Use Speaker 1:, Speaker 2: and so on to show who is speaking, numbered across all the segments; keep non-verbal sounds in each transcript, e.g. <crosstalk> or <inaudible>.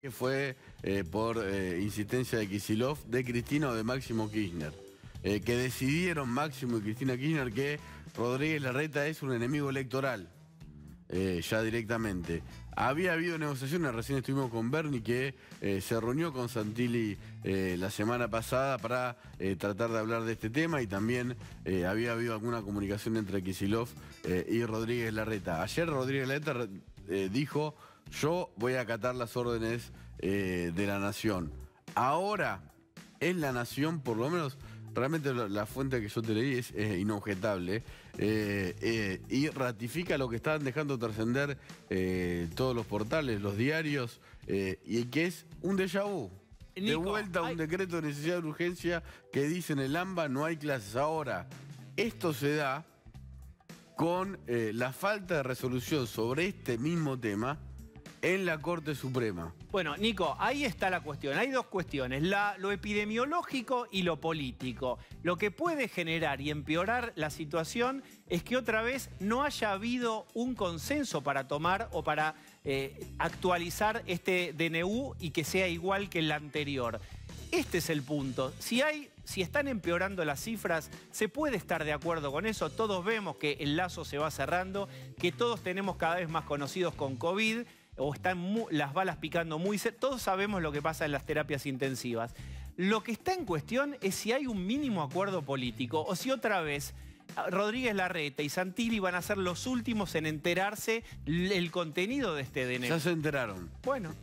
Speaker 1: que fue eh, por eh, insistencia de Kisilov, de Cristina o de Máximo Kirchner. Eh, que decidieron Máximo y Cristina Kirchner que Rodríguez Larreta es un enemigo electoral, ya directamente. Había habido negociaciones, recién estuvimos con Bernie, que se reunió con Santilli la semana pasada para tratar de hablar de este tema y también había habido alguna comunicación entre Kisilov y Rodríguez Larreta. Ayer Rodríguez Larreta dijo yo voy a acatar las órdenes eh, de la nación. Ahora en la nación, por lo menos, realmente la, fuente que yo te leí es inobjetable eh, eh, y ratifica lo que están dejando trascender todos los portales, los diarios, y que es un déjà vu. de vuelta a un decreto de necesidad de urgencia que dice en el AMBA no hay clases ahora. Esto se da con la falta de resolución sobre este mismo tema en la Corte Suprema.
Speaker 2: Bueno, Nico, ahí está la cuestión. Hay dos cuestiones, lo epidemiológico y lo político. Lo que puede generar y empeorar la situación es que otra vez no haya habido un consenso para tomar o para eh, actualizar este DNU y que sea igual que el anterior. Este es el punto. Si hay si están empeorando las cifras, se puede estar de acuerdo con eso. Todos vemos que el lazo se va cerrando, que todos tenemos cada vez más conocidos con COVID o están las balas picando muy Todos sabemos lo que pasa en las terapias intensivas. Lo que está en cuestión es si hay un mínimo acuerdo político o si otra vez ah, Rodríguez Larreta y Santilli van a ser los últimos en enterarse el contenido de este DNI. Ya se enteraron.
Speaker 1: Bueno.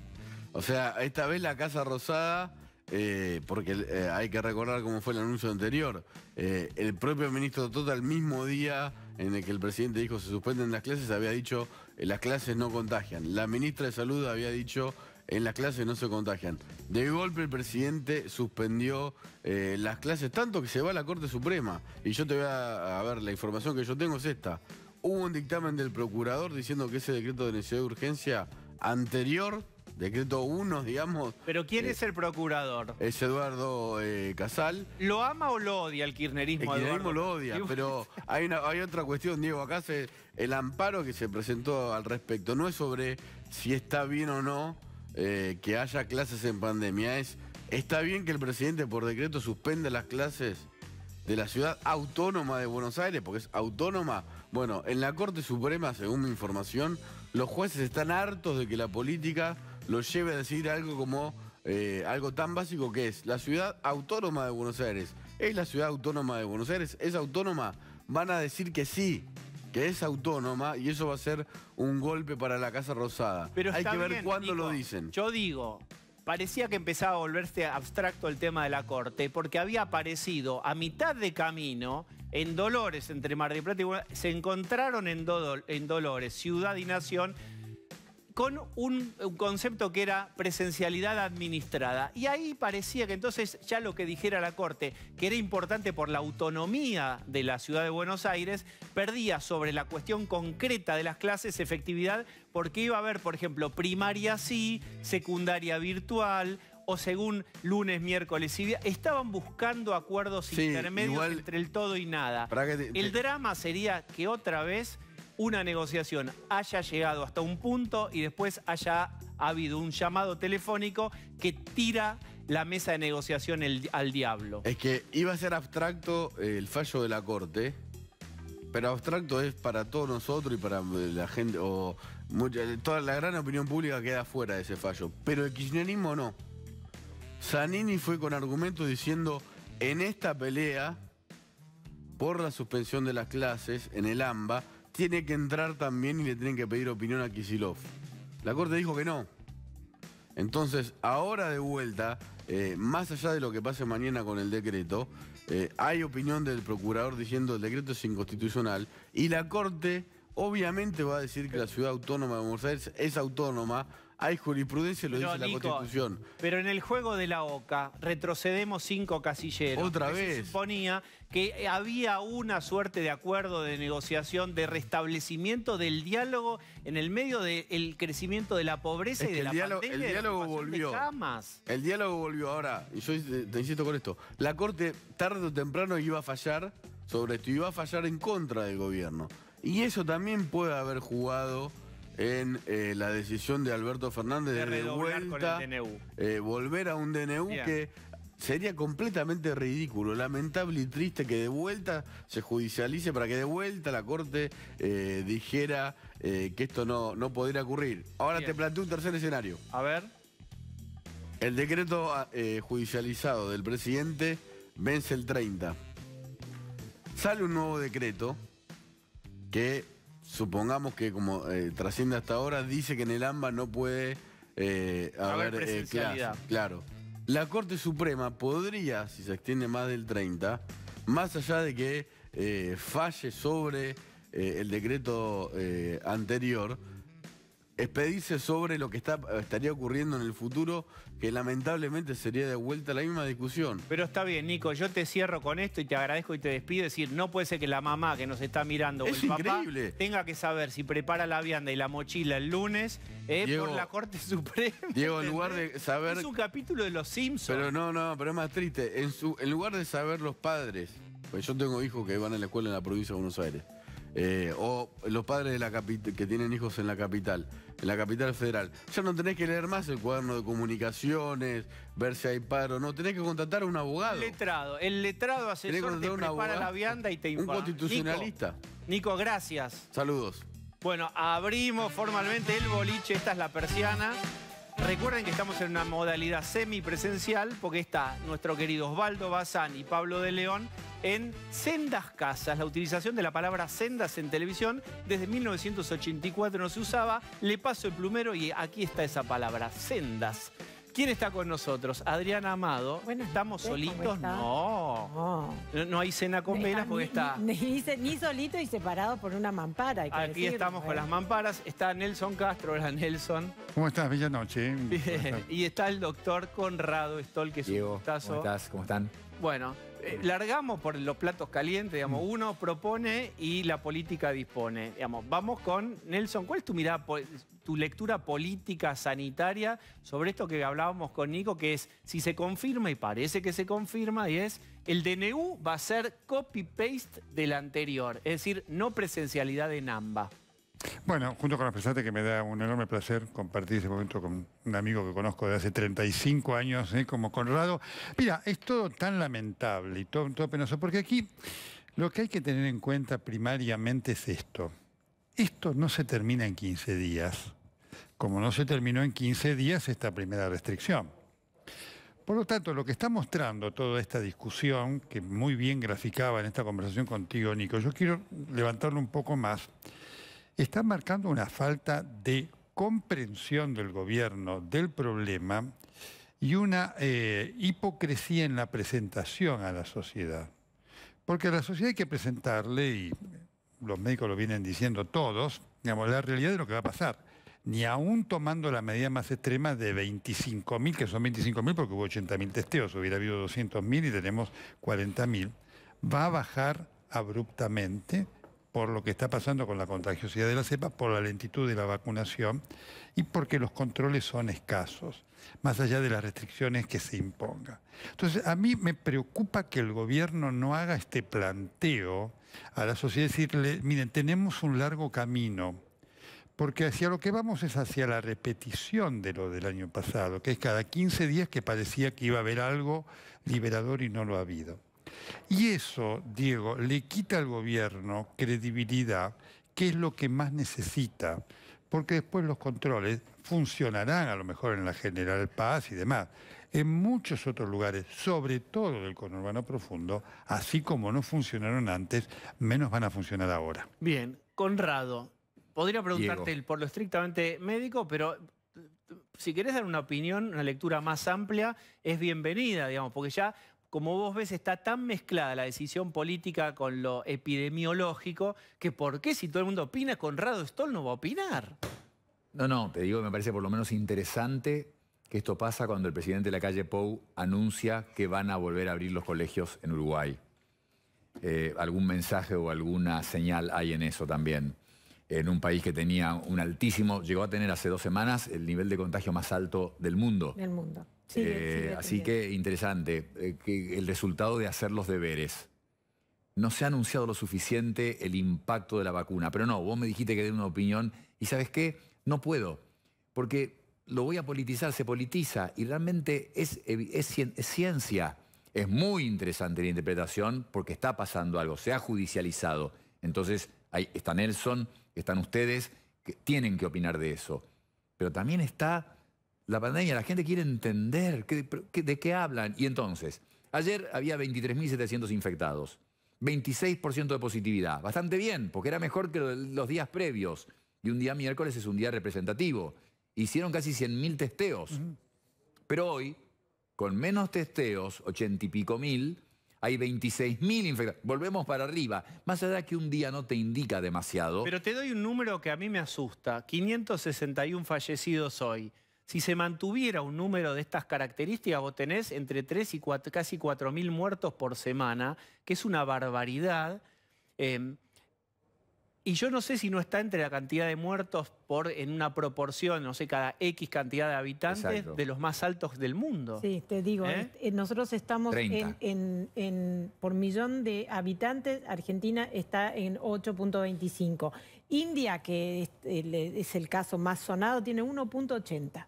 Speaker 1: O sea, esta vez la Casa Rosada... Eh, porque eh, hay que recordar cómo fue el anuncio anterior. Eh, el propio ministro Tota, el mismo día en el que el presidente dijo se suspenden las clases, había dicho las clases no contagian. La ministra de Salud había dicho, en las clases no se contagian. De golpe el presidente suspendió eh, las clases, tanto que se va a la Corte Suprema. Y yo te voy a, a ver, la información que yo tengo es esta. Hubo un dictamen del procurador diciendo que ese decreto de necesidad de urgencia anterior decreto 1, digamos. Pero ¿quién eh, es el procurador? Es Eduardo eh, Casal. ¿Lo ama o lo odia el kirchnerismo? El kirnerismo lo odia, pero <laughs> hay, otra cuestión, Diego. Acá el amparo que se presentó al respecto no es sobre si está bien o no eh, que haya clases en pandemia. Es, ¿está bien que el presidente por decreto suspenda las clases de la ciudad autónoma de Buenos Aires? Porque es autónoma. Bueno, en la Corte Suprema, según mi información, los jueces están hartos de que la política lo lleve a decir algo como eh, algo tan básico que es la ciudad autónoma de Buenos Aires. ¿Es la ciudad autónoma de Buenos Aires? ¿Es autónoma? Van a decir que sí, que es autónoma y eso va a ser un golpe para la Casa Rosada. Pero Hay que ver cuándo lo dicen.
Speaker 2: Yo digo, parecía que empezaba a volverse abstracto el tema de la Corte porque había aparecido a mitad de camino en Dolores, entre Mar del Plata y Buenos Aires, se encontraron en, en Dolores, ciudad y nación con un, concepto que era presencialidad administrada. Y ahí parecía que entonces ya lo que dijera la Corte, que era importante por la autonomía de la ciudad de Buenos Aires, perdía sobre la cuestión concreta de las clases efectividad porque iba a haber, por ejemplo, primaria sí, secundaria virtual, o según lunes, miércoles y estaban buscando acuerdos intermedios entre el todo y nada. el drama sería que otra vez una negociación haya llegado hasta un punto y después haya habido un llamado telefónico que tira la mesa de negociación al diablo.
Speaker 1: Es que iba a ser abstracto eh, el fallo de la corte, pero abstracto es para todos nosotros y para la gente, o toda la gran opinión pública queda fuera de ese fallo. Pero el kirchnerismo no. Zanini fue con argumentos diciendo, en esta pelea, por la suspensión de las clases en el AMBA, tiene que entrar también y le tienen que pedir opinión a Kisilov. La Corte dijo que no. Entonces, ahora de vuelta, eh, más allá de lo que pase mañana con el decreto, eh, hay opinión del procurador diciendo el decreto es inconstitucional y la Corte obviamente va a decir que la ciudad autónoma de Buenos es autónoma hay jurisprudencia, lo dice la Constitución.
Speaker 2: Pero en el juego de la OCA retrocedemos cinco casilleros. Otra vez. Se suponía que eh, había una suerte de acuerdo, de negociación, de restablecimiento del diálogo en el medio del crecimiento de la pobreza y de la pandemia. El diálogo volvió.
Speaker 1: El diálogo volvió ahora, y yo te, te insisto con esto, la Corte tarde o temprano iba a fallar sobre esto, iba a fallar en contra del gobierno. Y eso también puede haber jugado en eh, la decisión de Alberto Fernández de, de eh, volver a un DNU que sería completamente ridículo, lamentable y triste que de vuelta se judicialice para que de vuelta la Corte eh, dijera que esto no, no podría ocurrir. Ahora te planteo un tercer escenario. A ver. El decreto ah, judicializado del presidente vence el 30. Sale un nuevo decreto que supongamos que como eh, trasciende hasta ahora, dice que en el AMBA no puede eh, haber, haber eh, Claro. La Corte Suprema podría, si se extiende más del 30, más allá de que falle sobre el decreto anterior, expedirse sobre lo que estaría ocurriendo en el futuro, que lamentablemente sería de vuelta la misma discusión. Pero está bien, Nico, yo te cierro con esto
Speaker 2: y te agradezco y te despido. Es decir, no puede ser que la mamá que nos está mirando o el papá tenga que saber si prepara la vianda y la mochila el lunes eh, por la
Speaker 1: Corte Suprema. Diego, en lugar de saber... Es un capítulo de Los Simpsons. Pero no, no, pero es más triste. En, su, en lugar de saber los padres, pues yo tengo hijos que van a la escuela en la provincia de Buenos Aires. Eh, o los padres que tienen hijos en la capital, en la capital federal, ya no tenés que leer más el cuaderno de comunicaciones, ver si hay paro, no, tenés que contratar a un abogado.
Speaker 2: Letrado, el letrado asesor te prepara la vianda y te informa. Un constitucionalista. Nico, Nico, gracias. Saludos. Bueno, abrimos formalmente el boliche, esta es la persiana. Recuerden que estamos en una modalidad semipresencial porque está nuestro querido Osvaldo Bazán y Pablo de León en sendas casas. La utilización de la palabra sendas en televisión desde 1984 no se usaba. Le paso el plumero y aquí está esa palabra, sendas. ¿Quién está con nosotros? Adriana Amado. Bueno, ¿Estamos solitos? No. Oh. no. hay cena con velas porque está...
Speaker 3: Ni, solito y separado por una mampara. Aquí estamos
Speaker 2: con ¿eh? las mamparas. Está Nelson Castro. Hola, Nelson.
Speaker 4: ¿Cómo estás? Bella noche.
Speaker 2: Y está el doctor Conrado Stoll, que es gustazo. ¿Cómo estás?
Speaker 4: ¿Cómo
Speaker 5: están?
Speaker 2: Bueno, eh, largamos por los platos calientes, digamos, mm. uno propone y la política dispone. vamos con Nelson, ¿cuál es tu mirada, tu lectura política sanitaria sobre esto que hablábamos con Nico, que es si se confirma y parece que se confirma, y es el DNU va a ser copy-paste del anterior, es decir, no presencialidad en ambas.
Speaker 4: Bueno, junto con los presentes, que me da un enorme placer compartir ese momento con un amigo que conozco de hace 35 años, ¿eh? como Conrado. Mira, es todo tan lamentable y todo, todo penoso, porque aquí lo que hay que tener en cuenta primariamente es esto. Esto no se termina en 15 días, como no se terminó en 15 días esta primera restricción. Por lo tanto, lo que está mostrando toda esta discusión, que muy bien graficaba en esta conversación contigo, Nico, yo quiero levantarlo un poco más está marcando una falta de comprensión del gobierno del problema y una eh, hipocresía en la presentación a la sociedad. Porque a la sociedad hay que presentarle, y los médicos lo vienen diciendo todos, digamos, la realidad de lo que va a pasar. Ni aún tomando la medida más extrema de 25.000, que son 25.000 porque hubo 80.000 testeos, hubiera habido 200.000 y tenemos 40.000, va a bajar abruptamente por lo que está pasando con la contagiosidad de la cepa, por la lentitud de la vacunación y porque los controles son escasos, más allá de las restricciones que se impongan. Entonces, a mí me preocupa que el gobierno no haga este planteo a la sociedad, decirle, miren, tenemos un largo camino, porque hacia lo que vamos es hacia la repetición de lo del año pasado, que es cada 15 días que parecía que iba a haber algo liberador y no lo ha habido. Y eso, Diego, le quita al gobierno credibilidad, que es lo que más necesita, porque después los controles funcionarán a lo mejor en la General Paz y demás. En muchos otros lugares, sobre todo del conurbano profundo, así como no funcionaron antes, menos van a funcionar ahora.
Speaker 2: Bien, Conrado, podría preguntarte por lo estrictamente médico, pero eh, si querés dar una opinión, una lectura más amplia, es bienvenida, digamos, porque ya como vos ves, está tan mezclada la decisión política con lo epidemiológico que ¿por qué si todo el mundo opina, Conrado Stoll no va a opinar?
Speaker 5: No, no, te digo que me parece por lo menos interesante que esto pasa cuando el presidente de la calle Pou anuncia que van a volver a abrir los colegios en Uruguay. Eh, algún mensaje o alguna señal hay en eso también. En un país que tenía un altísimo, llegó a tener hace dos semanas el nivel de contagio más alto del mundo.
Speaker 3: Del mundo. Eh, así que
Speaker 5: interesante, eh, que el resultado de hacer los deberes. No se ha anunciado lo suficiente el impacto de la vacuna, pero no, vos me dijiste que dé una opinión y sabes qué, no puedo, porque lo voy a politizar, se politiza y realmente es, ciencia. Es muy interesante la interpretación porque está pasando algo, se ha judicializado. Entonces, ahí está Nelson, están ustedes, que tienen que opinar de eso. Pero también está la pandemia, la gente quiere entender de qué hablan. Y entonces, ayer había 23.700 infectados, 26% de positividad, bastante bien, porque era mejor que los días previos. Y un día miércoles es un día representativo. Hicieron casi 100.000 testeos. Pero hoy, con menos testeos, 80 y pico mil, hay 26.000 infectados. Volvemos para arriba. Más allá que un día no te indica demasiado.
Speaker 2: Pero te doy un número que a mí me asusta. 561 fallecidos hoy. Si se mantuviera un número de estas características, vos tenés entre 3 y 4, casi 4.000 muertos por semana, que es una barbaridad. Em, y yo no sé si no está entre la cantidad de muertos por, en una proporción, no sé, cada X cantidad de habitantes de los más
Speaker 3: altos del mundo. Sí, te digo, ¿Eh? Este, eh, nosotros estamos en, por millón de habitantes, Argentina está en 8.25. India, que eh, es el caso más sonado, tiene 1.80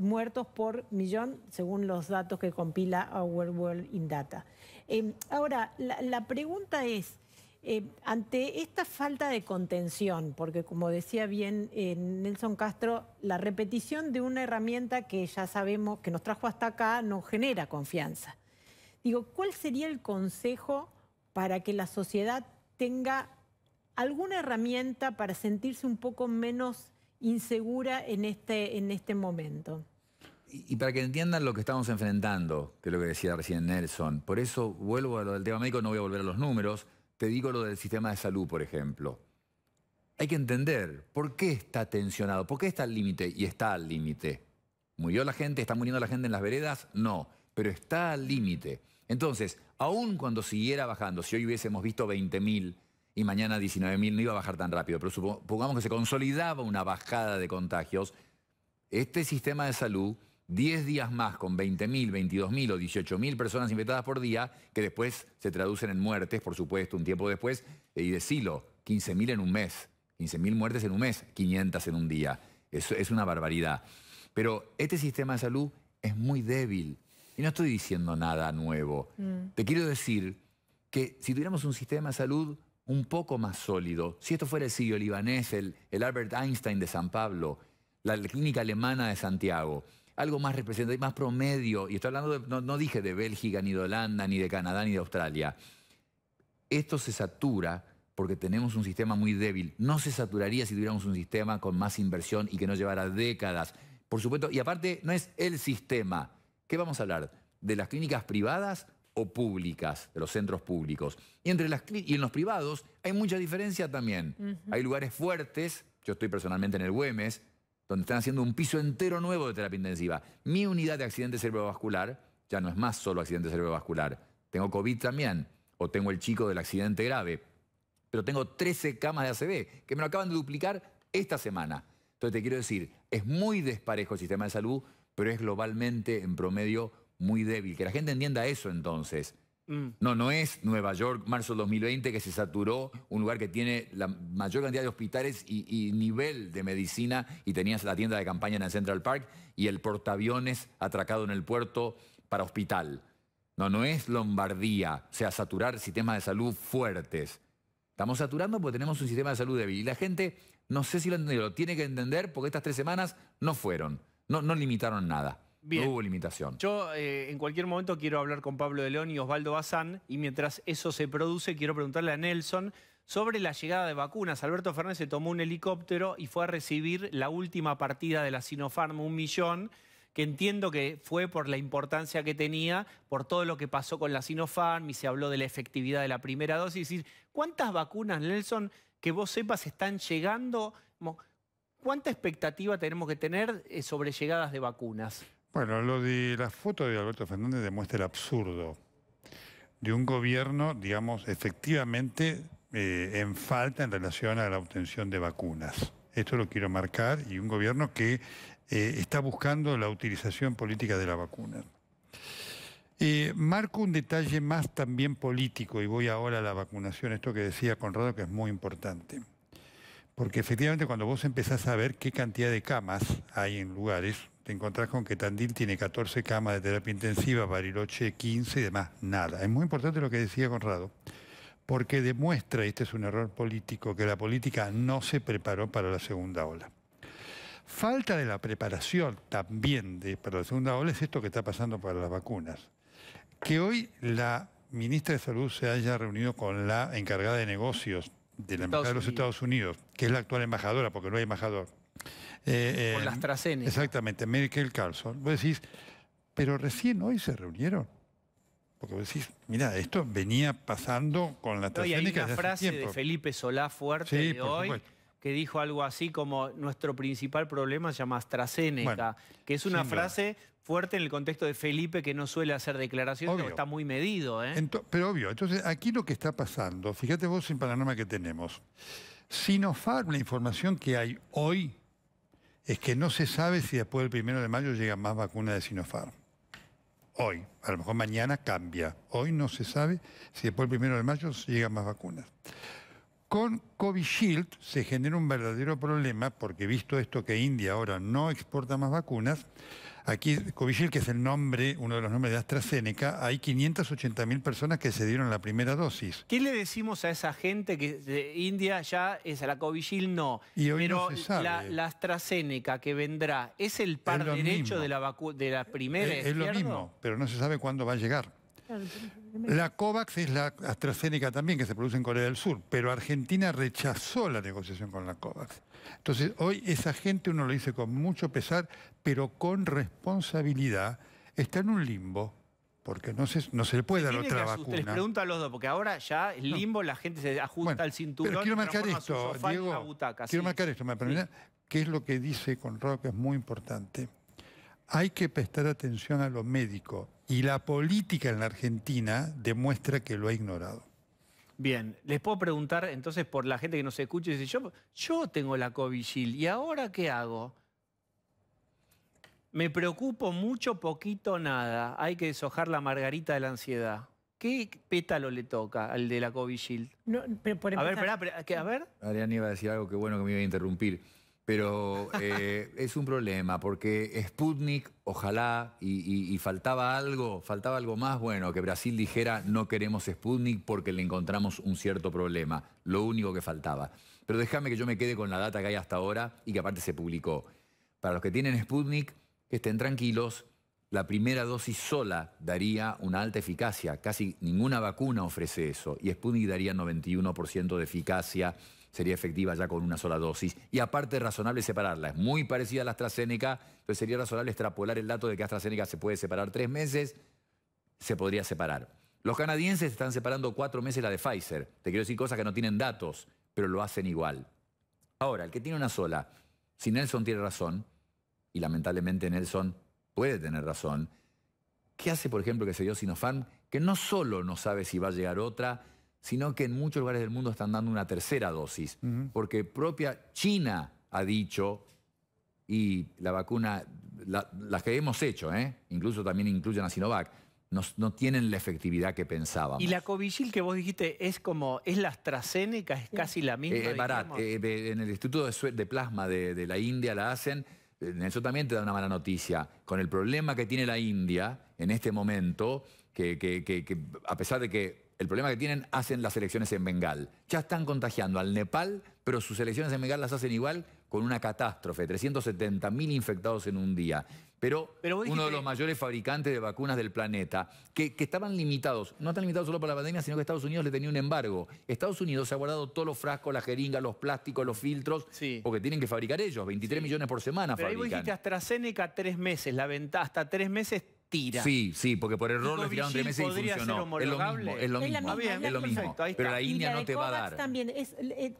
Speaker 3: muertos por millón, según los datos que compila Our World in Data. Eh, ahora, la, pregunta es, eh, ante esta falta de contención, porque como decía bien eh, Nelson Castro, la repetición de una herramienta que ya sabemos que nos trajo hasta acá no genera confianza. Digo, ¿cuál sería el consejo para que la sociedad tenga alguna herramienta para sentirse un poco menos insegura en este, en este momento.
Speaker 5: Y, para que entiendan lo que estamos enfrentando, que es lo que decía recién Nelson, por eso vuelvo a lo del tema médico, no voy a volver a los números, te digo lo del sistema de salud, por ejemplo. Hay que entender por qué está tensionado, por qué está al límite y está al límite. ¿Murió la gente? ¿Está muriendo la gente en las veredas? No, pero está al límite. Entonces, aún cuando siguiera bajando, si hoy hubiésemos visto 20.000, y mañana 19.000, no iba a bajar tan rápido, pero supongamos que se consolidaba una bajada de contagios, este sistema de salud, 10 días más con 20.000, 22.000 o 18.000 personas infectadas por día, que después se traducen en muertes, por supuesto, un tiempo después, eh, y decilo, 15.000 en un mes, 15.000 muertes en un mes, 500 en un día. Eso es una barbaridad. Pero este sistema de salud es muy débil. Y no estoy diciendo nada nuevo. Mm. Te quiero decir que si tuviéramos un sistema de salud un poco más sólido. Si esto fuera el siglo libanés, el, Albert Einstein de San Pablo, la clínica alemana de Santiago, algo más representativo, más promedio, y estoy hablando, no, no dije de Bélgica, ni de Holanda, ni de Canadá, ni de Australia. Esto se satura porque tenemos un sistema muy débil. No se saturaría si tuviéramos un sistema con más inversión y que no llevara décadas. Por supuesto, y aparte no es el sistema. ¿Qué vamos a hablar? ¿De las clínicas privadas o públicas, de los centros públicos. Y, entre y en los privados hay mucha diferencia también. Hay lugares fuertes, yo estoy personalmente en el Güemes, donde están haciendo un piso entero nuevo de terapia intensiva. Mi unidad de accidente cerebrovascular ya no es más solo accidente cerebrovascular. Tengo COVID también, o tengo el chico del accidente grave, pero tengo 13 camas de ACB que me lo acaban de duplicar esta semana. Entonces te quiero decir, es muy desparejo el sistema de salud, pero es globalmente en promedio muy débil. Que la gente entienda eso entonces. Mm. No, no es Nueva York, marzo 2020, que se saturó un lugar que tiene la mayor cantidad de hospitales y, nivel de medicina y tenías la tienda de campaña en el Central Park y el portaaviones atracado en el puerto para hospital. No, no es Lombardía, o sea, saturar sistemas de salud fuertes. Estamos saturando porque tenemos un sistema de salud débil. Y la gente, no sé si lo lo tiene que entender porque estas tres semanas no fueron, no limitaron nada. No hubo limitación.
Speaker 2: Yo eh, en cualquier momento quiero hablar con Pablo de León y Osvaldo Bazán y mientras eso se produce quiero preguntarle a Nelson sobre la llegada de vacunas. Alberto Fernández se tomó un helicóptero y fue a recibir la última partida de la Sinopharm, un millón, que entiendo que fue por la importancia que tenía, por todo lo que pasó con la Sinopharm y se habló de la efectividad de la primera dosis. ¿cuántas vacunas, Nelson, que vos sepas están llegando? ¿Cuánta expectativa tenemos que tener eh, sobre llegadas de vacunas?
Speaker 4: Bueno, lo de la foto de Alberto Fernández demuestra el absurdo de un gobierno, digamos, efectivamente eh, en falta en relación a la obtención de vacunas. Esto lo quiero marcar, y un gobierno que eh, está buscando la utilización política de la vacuna. Eh, marco un detalle más también político, y voy ahora a la vacunación, esto que decía Conrado, que es muy importante. Porque efectivamente cuando vos empezás a ver qué cantidad de camas hay en lugares, te encontrás con que Tandil tiene 14 camas de terapia intensiva, Bariloche 15 y demás, nada. Es muy importante lo que decía Conrado, porque demuestra, y este es un error político, que la política no se preparó para la segunda ola. Falta de la preparación también de, para la segunda ola es esto que está pasando para las vacunas. Que hoy la ministra de Salud se haya reunido con la encargada de negocios de la Embajada de los Estados Unidos, que es la actual embajadora, porque no hay embajador, eh, con eh, las que Exactamente, Merkel Carlson. Vos decís, pero recién hoy se reunieron. Porque vos decís, mira, esto venía pasando con la AstraZeneca. hay una frase de
Speaker 2: Felipe Solá fuerte de hoy que dijo algo así como nuestro principal problema se llama AstraZeneca, que es una frase fuerte en el contexto de Felipe que no suele hacer declaraciones, está muy medido. ¿eh?
Speaker 4: pero obvio, entonces aquí lo que está pasando, fíjate vos el panorama que tenemos. Sinopharm, la información que hay hoy es que no se sabe si después del primero de mayo llegan más vacunas de Sinopharm. Hoy, a lo mejor mañana cambia. Hoy no se sabe si después del primero de mayo llegan más vacunas. Con Covishield se genera un verdadero problema, porque visto esto que India ahora no exporta más vacunas, Aquí, Covigil, que es el nombre, uno de los nombres de AstraZeneca, hay 580.000 personas que se dieron la primera dosis.
Speaker 2: ¿Qué le decimos a esa gente que de India ya es a la Covigil No. Y hoy Pero no La, AstraZeneca que vendrá, ¿es el par derecho de la, de
Speaker 4: primera? es lo mismo, pero no se sabe cuándo va a llegar. La COVAX es la AstraZeneca también, que se produce en Corea del Sur, pero Argentina rechazó la negociación con la COVAX. Entonces, hoy esa gente, uno lo dice con mucho pesar, pero con responsabilidad, está en un limbo porque no se, no se le puede dar otra vacuna. Les pregunto
Speaker 2: a los dos, porque ahora ya el limbo, la gente se ajusta al cinturón. Pero quiero marcar esto, Diego, quiero
Speaker 4: marcar esto, me permite, que es lo que dice Conrado, que es muy importante. Hay que prestar atención a lo médico y la política en la Argentina demuestra que lo ha ignorado.
Speaker 2: Bien, les puedo preguntar entonces por la gente que nos escucha y dice, yo, yo tengo la covid Shield ¿y ahora qué hago? Me preocupo mucho, poquito, nada. Hay que deshojar la margarita de la ansiedad. ¿Qué pétalo le toca al de la covid No, A ver, espera, a
Speaker 5: ver. iba a decir algo que bueno que me iba a interrumpir pero eh, es un problema porque Sputnik, ojalá, y, faltaba algo, faltaba algo más bueno, que Brasil dijera no queremos Sputnik porque le encontramos un cierto problema, lo único que faltaba. Pero déjame que yo me quede con la data que hay hasta ahora y que aparte se publicó. Para los que tienen Sputnik, que estén tranquilos, la primera dosis sola daría una alta eficacia, casi ninguna vacuna ofrece eso, y Sputnik daría 91% de eficacia sería efectiva ya con una sola dosis. Y aparte es razonable separarla, es muy parecida a la AstraZeneca, entonces sería razonable extrapolar el dato de que AstraZeneca se puede separar tres meses, se podría separar. Los canadienses están separando cuatro meses la de Pfizer. Te quiero decir cosas que no tienen datos, pero lo hacen igual. Ahora, el que tiene una sola, si Nelson tiene razón, y lamentablemente Nelson puede tener razón, ¿qué hace, por ejemplo, que se dio Sinopharm? Que no solo no sabe si va a llegar otra, sino que en muchos lugares del mundo están dando una tercera dosis, porque propia China ha dicho, y la vacuna, las que hemos hecho, ¿eh? incluso también incluyen a Sinovac, no, tienen la efectividad que pensábamos. Y
Speaker 2: la covishil que vos dijiste es como, es la AstraZeneca, es casi la misma. Eh, barat,
Speaker 5: eh, en el Instituto de, Plasma de, la India la hacen, eso también te da una mala noticia. Con el problema que tiene la India en este momento, que a pesar de que el problema que tienen, hacen las elecciones en Bengal. Ya están contagiando al Nepal, pero sus elecciones en Bengal las hacen igual con una catástrofe. 370.000 infectados en un día. Pero, uno de los mayores fabricantes de vacunas del planeta, que, estaban limitados, no están limitados solo para la pandemia, sino que Estados Unidos le tenía un embargo. Estados Unidos se ha guardado todos los frascos, las jeringas, los plásticos, los filtros, porque tienen que fabricar ellos, 23 millones por semana. Pero ahí vos dijiste AstraZeneca tres meses, la venta hasta
Speaker 2: tres meses Sí, sí, porque por error lo tiraron de meses y funcionó. Es lo
Speaker 5: mismo, es lo mismo, Pero la India no te va a dar.
Speaker 3: también, es eh,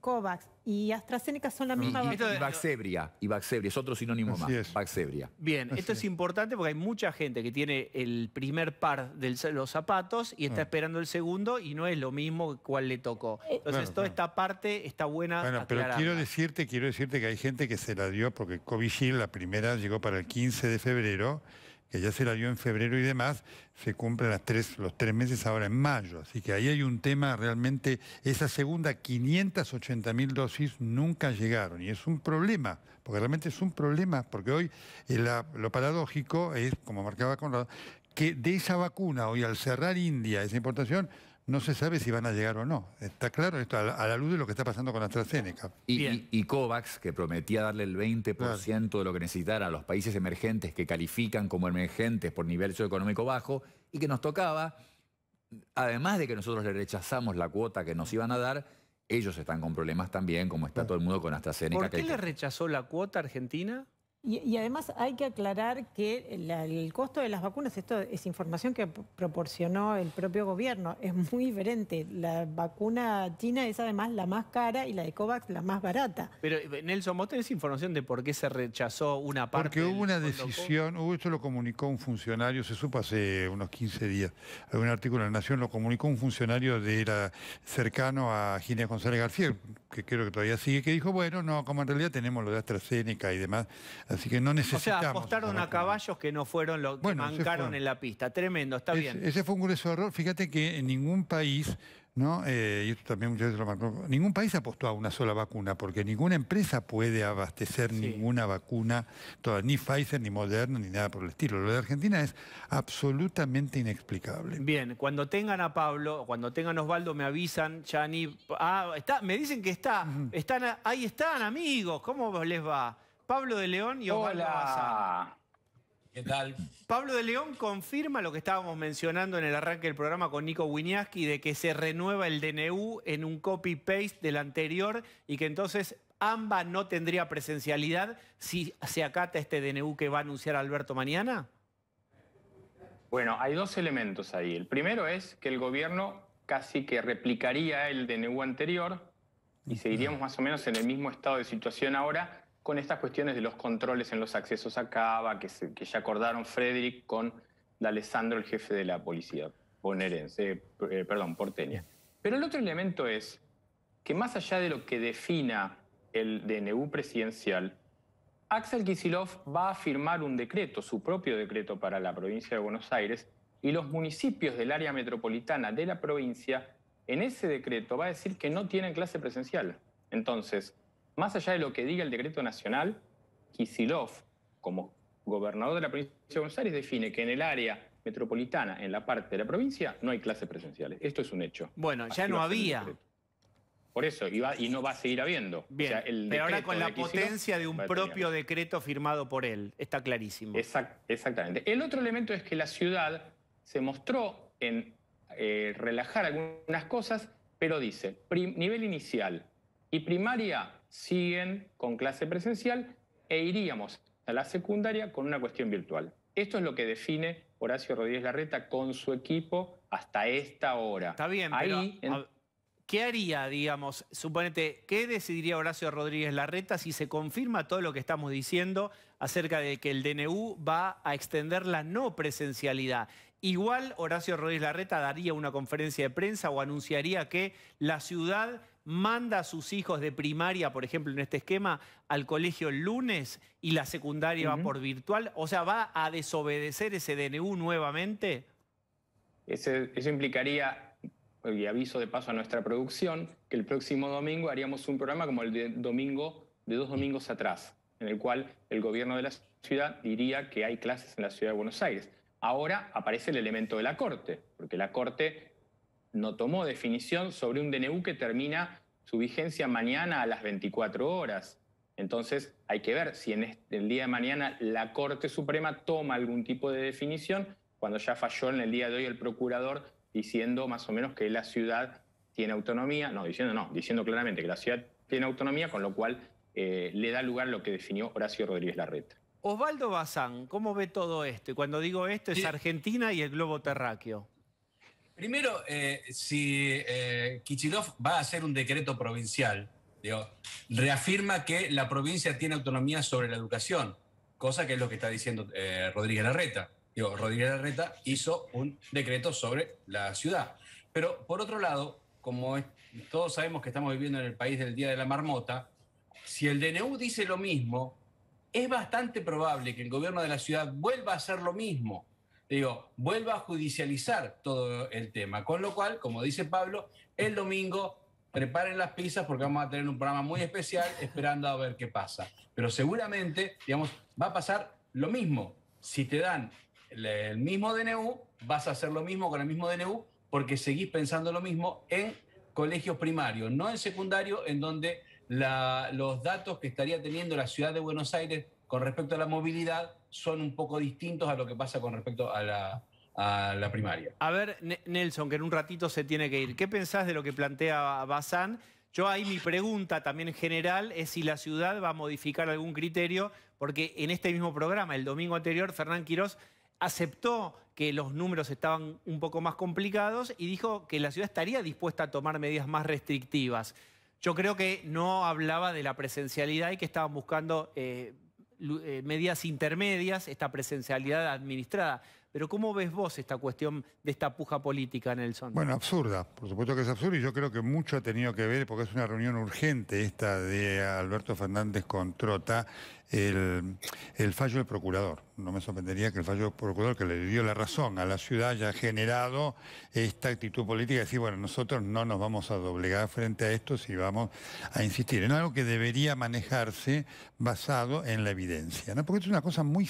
Speaker 3: Covax y AstraZeneca son la misma Y
Speaker 5: Vaxebria, y es otro sinónimo más, Vaxebria.
Speaker 3: Bien, esto es
Speaker 2: importante porque hay mucha gente que tiene el primer par de los zapatos y está mm. esperando el segundo y no es lo mismo cuál le tocó. Eh, Entonces, toda esta parte está buena Bueno, pero quiero
Speaker 4: decirte, quiero decirte que hay gente que se la dio porque Covishield, la primera, llegó para el 15 de febrero que ya se la dio en febrero y demás, se cumple los tres meses ahora en mayo. Así que ahí hay un tema realmente, esa segunda 580 mil dosis nunca llegaron y es un problema, porque realmente es un problema, porque hoy eh, lo paradójico es, como marcaba Conrad, que de esa vacuna hoy al cerrar India esa importación, no se sabe si van a llegar o no. Está claro esto, a la, luz de lo que está pasando con AstraZeneca. Y,
Speaker 5: y, COVAX, que prometía darle el 20% de lo que necesitara a los países emergentes que califican como emergentes por nivel socioeconómico bajo, y que nos tocaba, además de que nosotros le rechazamos la cuota que nos iban a dar, ellos están con problemas también, como está todo el mundo con AstraZeneca. ¿Por qué le rechazó la cuota Argentina?
Speaker 3: Y, además hay que aclarar que el costo de las vacunas, esto es información que proporcionó el propio gobierno, es muy diferente. La vacuna china es además la más cara y la de COVAX la más barata.
Speaker 2: Pero eh, Nelson, ¿vos tenés información de por qué se rechazó una parte? Porque hubo
Speaker 4: una decisión, esto lo comunicó un funcionario, se supo hace unos 15 días, hay un artículo en La Nación, lo comunicó un funcionario de la, cercano a Ginés González García, que creo que todavía sigue, que dijo, bueno, no, como en realidad tenemos lo de AstraZeneca y demás Así que no necesitamos... O sea, apostaron a caballos que no fueron los que mancaron en la pista. Tremendo, está bien. Ese fue un grueso error. Fíjate que en ningún país, ¿no? Eh, y esto también muchas veces lo marcó, ningún país apostó a una sola vacuna, porque ninguna empresa puede abastecer ninguna vacuna, ni Pfizer, ni Moderna, ni nada por el estilo. Lo de Argentina es absolutamente inexplicable.
Speaker 2: Bien, cuando tengan a Pablo, cuando tengan a Osvaldo, me avisan, ya ni... Ah, está, me dicen que está, están, ahí están, amigos, ¿cómo les va? Pablo de León y ¿Qué tal? Pablo de León confirma lo que estábamos mencionando en el arranque del programa con Nico Winiaski de que se renueva el DNU en un copy-paste del anterior y que entonces AMBA no tendría presencialidad si se acata este DNU que va a anunciar Alberto mañana?
Speaker 6: Bueno, hay dos elementos ahí. El primero es que el gobierno casi que replicaría el DNU anterior y seguiríamos más o menos en el mismo estado de situación ahora, con estas cuestiones de los controles en los accesos a Cava, que, ya acordaron Frederick con D'Alessandro, el jefe de la policía bonaerense, eh, perdón, porteña. Pero el otro elemento es que más allá de lo que defina el DNU presidencial, Axel Kisilov va a firmar un decreto, su propio decreto para la provincia de Buenos Aires, y los municipios del área metropolitana de la provincia, en ese decreto va a decir que no tienen clase presencial. Entonces, más allá de lo que diga el decreto nacional, Kisilov, como gobernador de la provincia de Buenos define que en el área metropolitana, en la parte de la provincia, no hay clases presenciales. Esto es un hecho. Bueno, ya no había. Por eso, y, no va a seguir habiendo. pero ahora con la potencia de un propio decreto firmado por él, está clarísimo. exactamente. El otro elemento es que la ciudad se mostró en eh, relajar algunas cosas, pero dice, nivel inicial y primaria siguen con clase presencial e iríamos a la secundaria con una cuestión virtual. Esto es lo que define Horacio Rodríguez Larreta con su equipo hasta esta hora. Está
Speaker 2: bien, pero ¿qué haría, digamos, suponete, qué decidiría Horacio Rodríguez Larreta si se confirma todo lo que estamos diciendo acerca de que el DNU va a extender la no presencialidad? Igual Horacio Rodríguez Larreta daría una conferencia de prensa o anunciaría que la ciudad manda a sus hijos de primaria, por ejemplo, en este esquema, al colegio el lunes y la secundaria va por virtual? O sea, ¿va a
Speaker 6: desobedecer ese DNU nuevamente? eso implicaría, y aviso de paso a nuestra producción, que el próximo domingo haríamos un programa como el domingo, de dos domingos atrás, en el cual el gobierno de la ciudad diría que hay clases en la ciudad de Buenos Aires. Ahora aparece el elemento de la Corte, porque la Corte no tomó definición sobre un DNU que termina su vigencia mañana a las 24 horas. Entonces hay que ver si en este, el día de mañana la Corte Suprema toma algún tipo de definición cuando ya falló en el día de hoy el procurador diciendo más o menos que la ciudad tiene autonomía, no, diciendo no, diciendo claramente que la ciudad tiene autonomía, con lo cual eh, le da lugar lo que definió Horacio Rodríguez Larreta.
Speaker 2: Osvaldo Bazán, ¿cómo ve todo esto? Y cuando digo esto es Argentina y el globo terráqueo.
Speaker 7: Primero, eh, si eh, va a hacer un decreto provincial, reafirma que la provincia tiene autonomía sobre la educación, cosa que es lo que está diciendo eh, Rodríguez Larreta. Rodríguez Larreta hizo un decreto sobre la ciudad. Pero por otro lado, como todos sabemos que estamos viviendo en el país del Día de la Marmota, si el DNU dice lo mismo, es bastante probable que el gobierno de la ciudad vuelva a hacer lo mismo digo, vuelva a judicializar todo el tema. Con lo cual, como dice Pablo, el domingo preparen las pizzas porque vamos a tener un programa muy especial esperando a ver qué pasa. Pero seguramente, digamos, va a pasar lo mismo. Si te dan el mismo DNU, vas a hacer lo mismo con el mismo DNU porque seguís pensando lo mismo en colegios primarios, no en secundario, en donde los datos que estaría teniendo la ciudad de Buenos Aires con respecto a la movilidad son un poco distintos a lo que pasa con respecto a la, primaria. A ver, Nelson, que en un ratito se
Speaker 2: tiene que ir. ¿Qué pensás de lo que plantea Bazán? Yo ahí mi pregunta también en general es si la ciudad va a modificar algún criterio, porque en este mismo programa, el domingo anterior, Fernán Quirós aceptó que los números estaban un poco más complicados y dijo que la ciudad estaría dispuesta a tomar medidas más restrictivas. Yo creo que no hablaba de la presencialidad y que estaban buscando eh, eh, medidas intermedias, esta presencialidad administrada. Pero ¿cómo ves vos esta cuestión de esta puja política, en el Nelson? Bueno, absurda,
Speaker 4: por supuesto que es absurda y yo creo que mucho ha tenido que ver, porque es una reunión urgente esta de Alberto Fernández con Trota, el, fallo del procurador. No me sorprendería que el fallo del procurador que le dio la razón a la ciudad haya generado esta actitud política de decir, bueno, nosotros no nos vamos a doblegar frente a esto si vamos a insistir en algo que debería manejarse basado en la evidencia, ¿no? porque es una cosa muy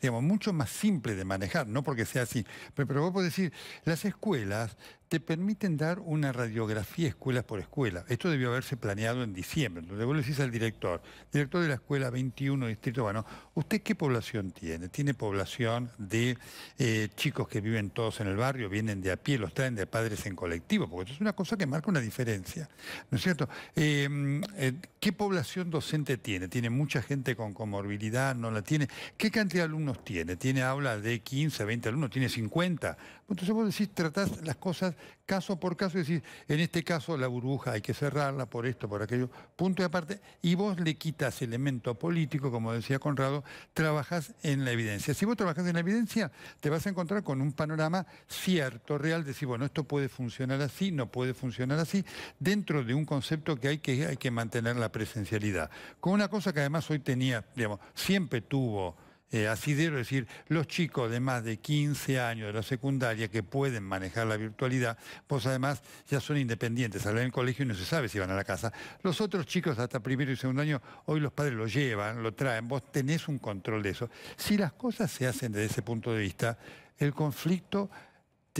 Speaker 4: digamos, mucho más simple de manejar, no porque sea así, pero, pero vos podés decir, las escuelas te permiten dar una radiografía escuela por escuela. Esto debió haberse planeado en diciembre. Lo vos le decís al director, director de la escuela 21, distrito bueno, ¿usted qué población tiene? ¿Tiene población de eh, chicos que viven todos en el barrio, vienen de a pie, los traen de padres en colectivo? Porque esto es una cosa que marca una diferencia, ¿no es cierto? Em, eh, ¿Qué población docente tiene? ¿Tiene mucha gente con comorbilidad? ¿No la tiene? ¿Qué cantidad de alumnos tiene? ¿Tiene aula de 15, 20 alumnos? ¿Tiene 50? Entonces vos decís, tratás las cosas caso por caso y decís, en este caso la burbuja hay que cerrarla por esto, por aquello, punto y aparte, y vos le quitas elemento político, como decía Conrado, trabajás en la evidencia. Si vos trabajás en la evidencia, te vas a encontrar con un panorama cierto, real, decir, bueno, esto puede funcionar así, no puede funcionar así, dentro de un concepto que hay que, hay que mantener la presencialidad. Con una cosa que además hoy tenía, digamos, siempre tuvo Así eh, asidero, es decir, los chicos de más de 15 años de la secundaria que pueden manejar la virtualidad, pues además ya son independientes, salen del colegio y no se sabe si van a la casa. Los otros chicos hasta primero y segundo año, hoy los padres lo llevan, lo traen, vos tenés un control de eso. Si las cosas se hacen desde ese punto de vista, el conflicto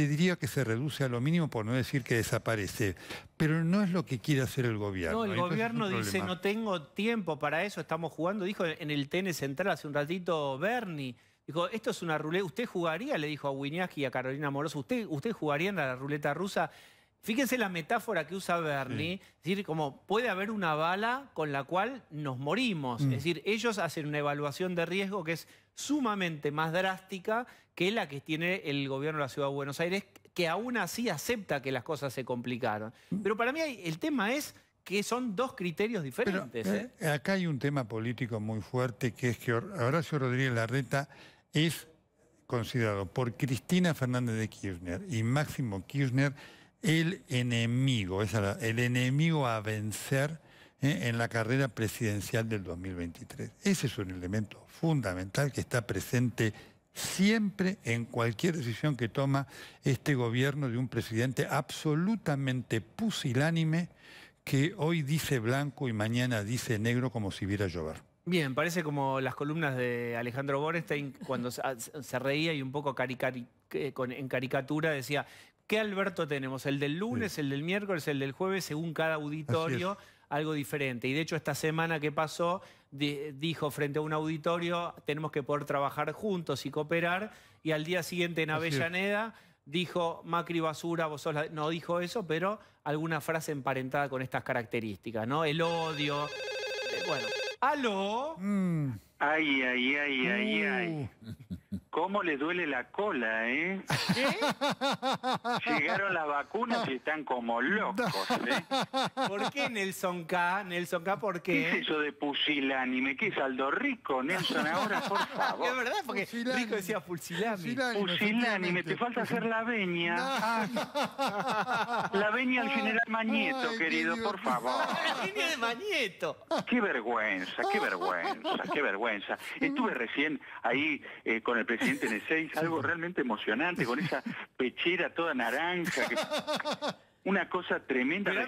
Speaker 4: te diría que se reduce a lo mínimo, por no decir que desaparece. Pero no es lo que quiere hacer el gobierno. No, el gobierno dice, no
Speaker 2: tengo tiempo para eso, estamos jugando. Dijo en el TN Central hace un ratito Bernie, dijo, esto es una ruleta, ¿usted jugaría? Le dijo a Winiaski y a Carolina Moroso, ¿usted, ¿usted jugaría la ruleta rusa? Fíjense la metáfora que usa Bernie, es decir, como puede haber una bala con la cual nos morimos. Es mm. decir, ellos hacen una evaluación de riesgo que es sumamente más drástica que es la que tiene el gobierno de la Ciudad de Buenos Aires, que aún así acepta que las cosas se complicaron. Pero para mí el tema es que son dos criterios eh, diferentes. ¿eh?
Speaker 4: Acá hay un tema político muy fuerte, que es que Horacio Rodríguez Larreta es considerado por Cristina Fernández de Kirchner y Máximo Kirchner el enemigo, el enemigo a vencer ¿eh? en la carrera presidencial del 2023. Ese es un elemento fundamental que está presente siempre en cualquier decisión que toma este gobierno de un presidente absolutamente pusilánime que hoy dice blanco y mañana dice negro como si viera llover.
Speaker 2: Bien, parece como las columnas de Alejandro Bornstein cuando se reía y un poco eh, en caricatura decía, ¿qué Alberto tenemos? ¿El del lunes, el del miércoles, el del jueves, según cada auditorio? algo diferente. Y de hecho, esta semana que pasó, dijo frente a un auditorio, tenemos que poder trabajar juntos y cooperar. Y al día siguiente en Avellaneda dijo Macri basura, vos sos la... No dijo eso, pero alguna frase emparentada con estas características, ¿no? El odio. Eh, bueno.
Speaker 8: ¡Aló! Mm. Ay, ay, ay, ay, ay. Uh. ¿Cómo le duele la cola, eh? ¿Qué? ¿Eh? Llegaron las vacunas y están como locos, ¿eh? ¿Por qué Nelson K? Nelson K, ¿por qué? eso de pusilánime? ¿Qué es Aldo Rico, Nelson? Ahora, por favor. Es verdad, porque Rico decía pusilánime. Pusilánime, te falta hacer la veña. Ah, la veña al general Mañeto, querido, por favor. <laughs> La veña de Mañeto. Qué vergüenza, qué vergüenza, qué vergüenza. Estuve recién ahí eh, con el presidente en el 6 algo realmente emocionante, con esa pechera toda naranja. <laughs> Una cosa tremenda. Pero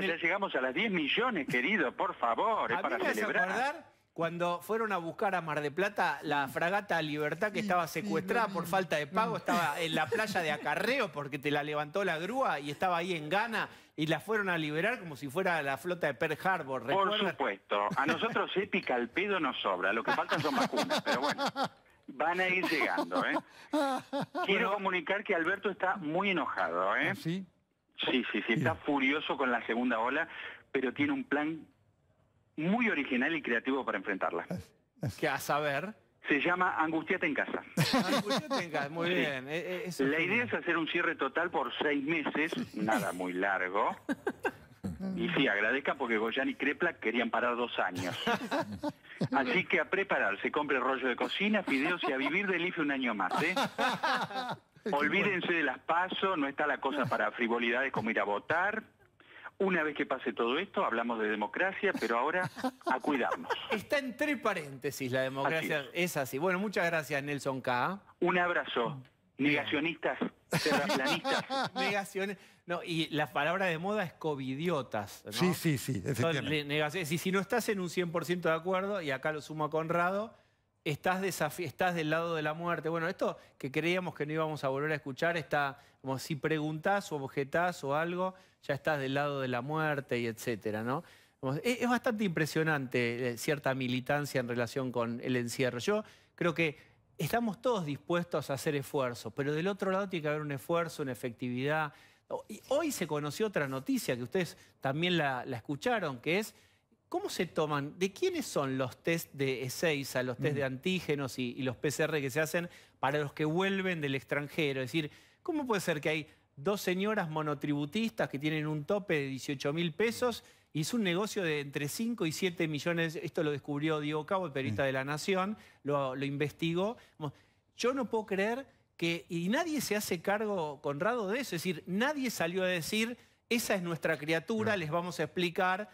Speaker 8: Ya llegamos a las 10 millones, querido, por favor. para celebrar.
Speaker 2: cuando fueron a buscar a Mar de Plata la fragata Libertad que estaba secuestrada por falta de pago, estaba en la playa de Acarreo porque te la levantó la grúa y estaba ahí en Ghana y la fueron a liberar como si fuera la flota de Pearl Harbor. Por
Speaker 8: supuesto, a nosotros épica el pedo nos sobra, lo que falta son vacunas, pero bueno. <laughs> Van a ir llegando, ¿eh? <laughs> Quiero comunicar que Alberto está muy enojado, ¿eh? Ah, ¿Sí? Sí, sí, está furioso con la segunda ola, pero tiene un plan muy original y creativo para enfrentarla. Ah, ah. Que a saber... Se llama Angustiate en casa. Angustiate en casa, muy bien. E-, e-, la idea es hacer un cierre total por seis meses, nada muy largo, <laughs> Y sí, agradezca porque Goyán y Crepla querían parar dos años. <laughs> Así que a prepararse, compre rollo de cocina, fideos y a vivir del IFE un año más. ¿eh? <laughs> Olvídense de las pasos, no está la cosa para frivolidades como ir a votar. Una vez que pase todo esto, hablamos de democracia, pero ahora a cuidarnos.
Speaker 2: Está entre paréntesis la democracia, es. así. Bueno, muchas gracias Nelson K. Un abrazo. Negacionistas, terraplanistas. <laughs> Negacionistas. No, y la palabra de moda es covidiotas. ¿no? Sí,
Speaker 4: sí, sí, efectivamente.
Speaker 2: Si, no estás en un 100% de acuerdo, y acá lo sumo a Conrado, estás, estás del lado de la muerte. Bueno, esto que creíamos que no íbamos a volver a escuchar está como si preguntás o objetás o algo, ya estás del lado de la muerte y etcétera, ¿no? Es, es bastante impresionante eh, cierta militancia en relación con el encierro. Yo creo que estamos todos dispuestos a hacer esfuerzos, pero del otro lado tiene que haber un esfuerzo, una efectividad. Hoy se conoció otra noticia que ustedes también la, escucharon, que es ¿Cómo se toman? ¿De quiénes son los test de a los test de mm. antígenos y, los PCR que se hacen para los que vuelven del extranjero? Es decir, ¿cómo puede ser que hay dos señoras monotributistas que tienen un tope de 18 mil pesos y es un negocio de entre 5 y 7 millones? Esto lo descubrió Diego Cabo, el periodista de La Nación, lo investigó. Yo no puedo creer y nadie se hace cargo, Conrado, de eso. Es decir, nadie salió a decir, esa es nuestra criatura, les vamos a explicar,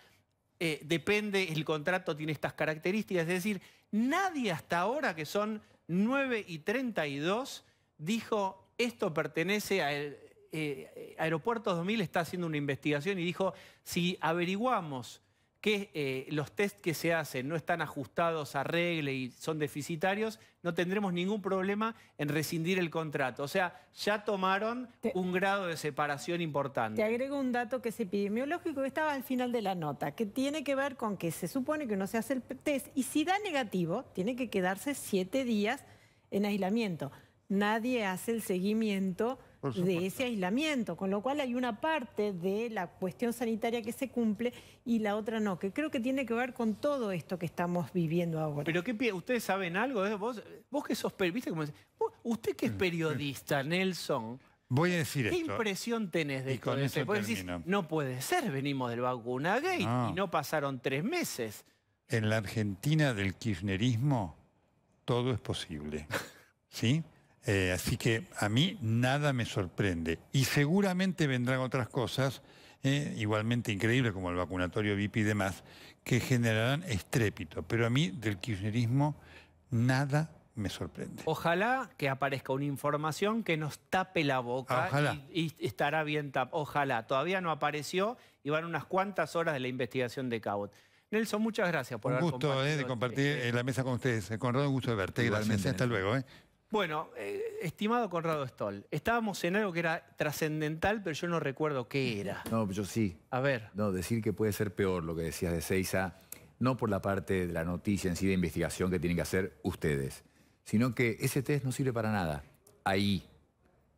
Speaker 2: eh, depende, el contrato tiene estas características. Es decir, nadie hasta ahora, que son 9 y 32, dijo, esto pertenece a... Aeropuerto eh, Aeropuertos 2000 está haciendo una investigación y dijo, si averiguamos que eh, los test que se hacen no están ajustados a regla y son deficitarios, no tendremos ningún problema en rescindir el contrato. O sea, ya tomaron un grado de separación importante. Te
Speaker 3: agrego un dato que es epidemiológico que estaba al final de la nota, que tiene que ver con que se supone que uno se hace el test y si da negativo, tiene que quedarse siete días en aislamiento. Nadie hace el seguimiento de ese aislamiento, con lo cual hay una parte de la cuestión sanitaria que se cumple y la otra no, que creo que tiene que ver con todo esto que estamos viviendo ahora. Pero
Speaker 2: ustedes saben algo, vos, que sos periodista, usted que es mm. periodista, Nelson.
Speaker 4: Voy a decir ¿Qué impresión
Speaker 3: tenés
Speaker 2: de y con esto? Eso no puede ser, venimos del vacuna gay y no pasaron tres meses.
Speaker 4: En la Argentina del kirchnerismo todo es posible. ¿Sí? Eh, así que a mí nada me sorprende. Y seguramente vendrán otras cosas, eh, igualmente increíbles como el vacunatorio VIP y demás, que generarán estrépito. Pero a mí del kirchnerismo nada me sorprende.
Speaker 2: Ojalá que aparezca una información que nos tape la boca ah, Ojalá. Y, estará bien tapada. Ojalá. Todavía no apareció y van unas cuantas horas de la investigación de Cabot. Nelson, muchas gracias por haber gusto, Un eh, gusto de este
Speaker 4: compartir la mesa con ustedes. Conrado, un gusto de verte. gracias. Hasta luego. Eh.
Speaker 2: Bueno, eh, estimado Conrado Stoll, estábamos en algo que era trascendental, pero yo no recuerdo qué era.
Speaker 5: No, yo sí. A ver. No, decir que puede ser peor lo que decías de Seiza, no por la parte de la noticia en sí de investigación que tienen que hacer ustedes, sino que ese test no sirve para nada. Ahí.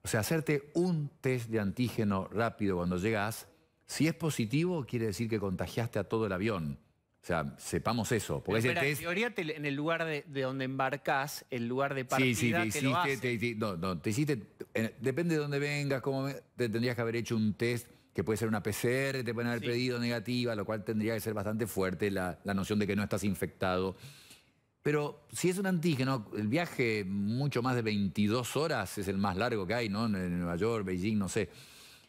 Speaker 5: O sea, hacerte un test de antígeno rápido cuando llegas, si es positivo, quiere decir que contagiaste a todo el avión. O sea, sepamos eso. Porque en
Speaker 2: teoría, en el lugar de, de, donde embarcás, el lugar de partida sí, sí, te,
Speaker 5: te no, no, te hiciste... Eh, depende de dónde vengas, te tendrías que haber hecho un test que puede ser una PCR, te pueden haber pedido negativa, lo cual tendría que ser bastante fuerte la, la noción de que no estás infectado. Pero si es un antígeno, el viaje mucho más de 22 horas es el más largo que hay, ¿no? En Nueva York, Beijing, no sé.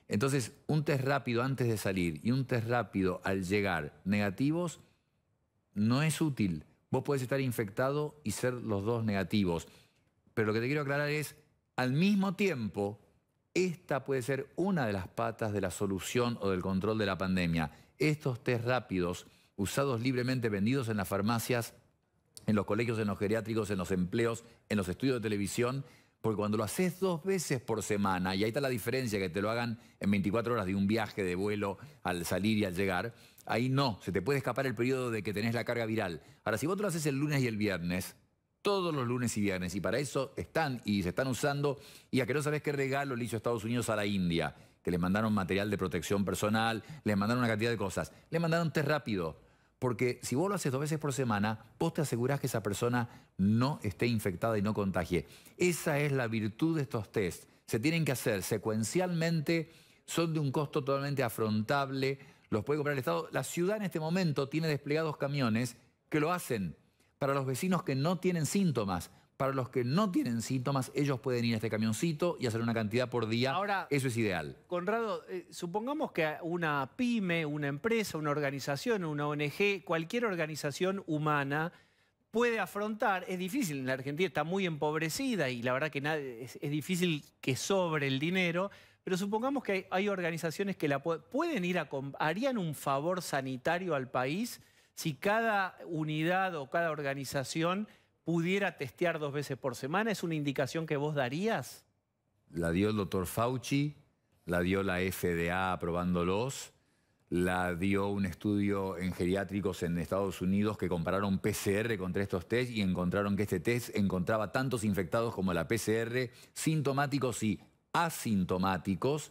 Speaker 5: Entonces, un test rápido antes de salir y un test rápido al llegar negativos no es útil. Vos podés estar infectado y ser los dos negativos. Pero lo que te quiero aclarar es, al mismo tiempo, esta puede ser una de las patas de la solución o del control de la pandemia. Estos test rápidos, usados libremente, vendidos en las farmacias, en los colegios, en los geriátricos, en los empleos, en los estudios de televisión, porque cuando lo haces dos veces por semana, y ahí está la diferencia, que te lo hagan en 24 horas de un viaje de vuelo al salir y al llegar, Ahí no, se te puede escapar el periodo de que tenés la carga viral. Ahora, si vos lo haces el lunes y el viernes, todos los lunes y viernes, y para eso están y se están usando, y a que no sabés qué regalo le hizo Estados Unidos a la India, que le mandaron material de protección personal, le mandaron una cantidad de cosas, le mandaron test rápido. Porque si vos lo haces dos veces por semana, vos te asegurás que esa persona no esté infectada y no contagie. Esa es la virtud de estos test. Se tienen que hacer secuencialmente, son de un costo totalmente afrontable los puede comprar el Estado. La ciudad en este momento tiene desplegados camiones que lo hacen para los vecinos que no tienen síntomas. Para los que no tienen síntomas, ellos pueden ir a este camioncito y hacer una cantidad por día. Ahora, eso es ideal.
Speaker 2: Conrado, eh, supongamos que una pyme, una empresa, una organización, una ONG, cualquier organización humana puede afrontar, es difícil, en la Argentina está muy empobrecida y la verdad que es difícil que sobre el dinero, pero supongamos que hay, organizaciones que la pueden ir a... harían un favor sanitario al país si cada unidad o cada organización pudiera testear dos veces por semana. ¿Es una indicación que vos darías?
Speaker 5: La dio el doctor Fauci, la dio la FDA aprobándolos, la dio un estudio en geriátricos en Estados Unidos que compararon PCR contra estos test y encontraron que este test encontraba tantos infectados como la PCR, sintomáticos y asintomáticos,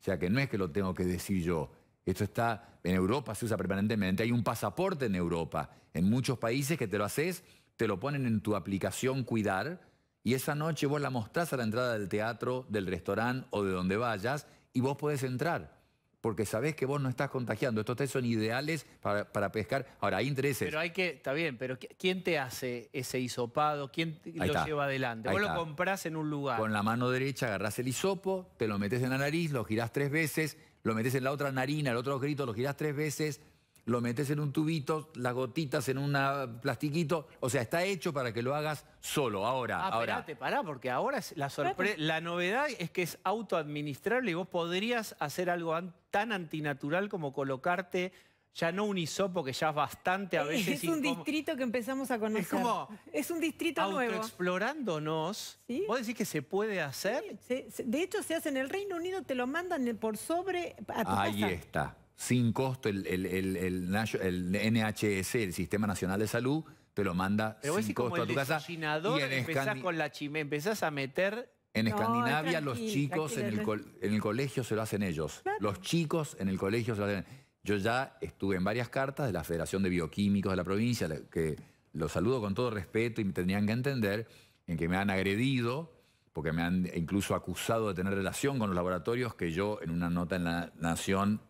Speaker 5: o sea que no es que lo tengo que decir yo. Esto está, en Europa se usa permanentemente, hay un pasaporte en Europa, en muchos países que te lo haces, te lo ponen en tu aplicación Cuidar y esa noche vos la mostrás a la entrada del teatro, del restaurante o de donde vayas y vos podés entrar porque sabés que vos no estás contagiando. Estos tres son ideales para, pescar. Ahora, hay intereses. Pero
Speaker 2: hay que, está bien, pero ¿quién te hace ese hisopado? ¿Quién lo lleva adelante? vos lo
Speaker 5: comprás en un lugar. Con la mano derecha agarrás el hisopo, te lo metes en la nariz, lo girás tres veces, lo metes en la otra narina, el otro grito, lo girás tres veces, lo metes en un tubito, las gotitas en un plastiquito. O sea, está hecho para que lo hagas solo, ahora. Ah, ahora. Espérate,
Speaker 2: pará, porque ahora la sorpresa. La novedad es que es autoadministrable y vos podrías hacer algo tan antinatural como colocarte ya no un hisopo que ya es bastante a veces... Es un
Speaker 3: distrito que empezamos a conocer. Es como... Es un distrito nuevo. Autoexplorándonos. ¿Vos decís que se puede hacer? Sí, de hecho, se hace en el Reino Unido, te lo mandan por sobre a tu Ahí
Speaker 5: está sin costo el, el, NHS, el Sistema Nacional de Salud, te lo manda sin costo a tu casa.
Speaker 2: Y en empezás con la chimé, empezás a meter... En Escandinavia los chicos en
Speaker 5: el, colegio se lo hacen ellos. Los chicos en el colegio se lo hacen Yo ya estuve en varias cartas de la Federación de Bioquímicos de la provincia, que los saludo con todo respeto y me tendrían que entender, en que me han agredido, porque me han incluso acusado de tener relación con los laboratorios que yo en una nota en La Nación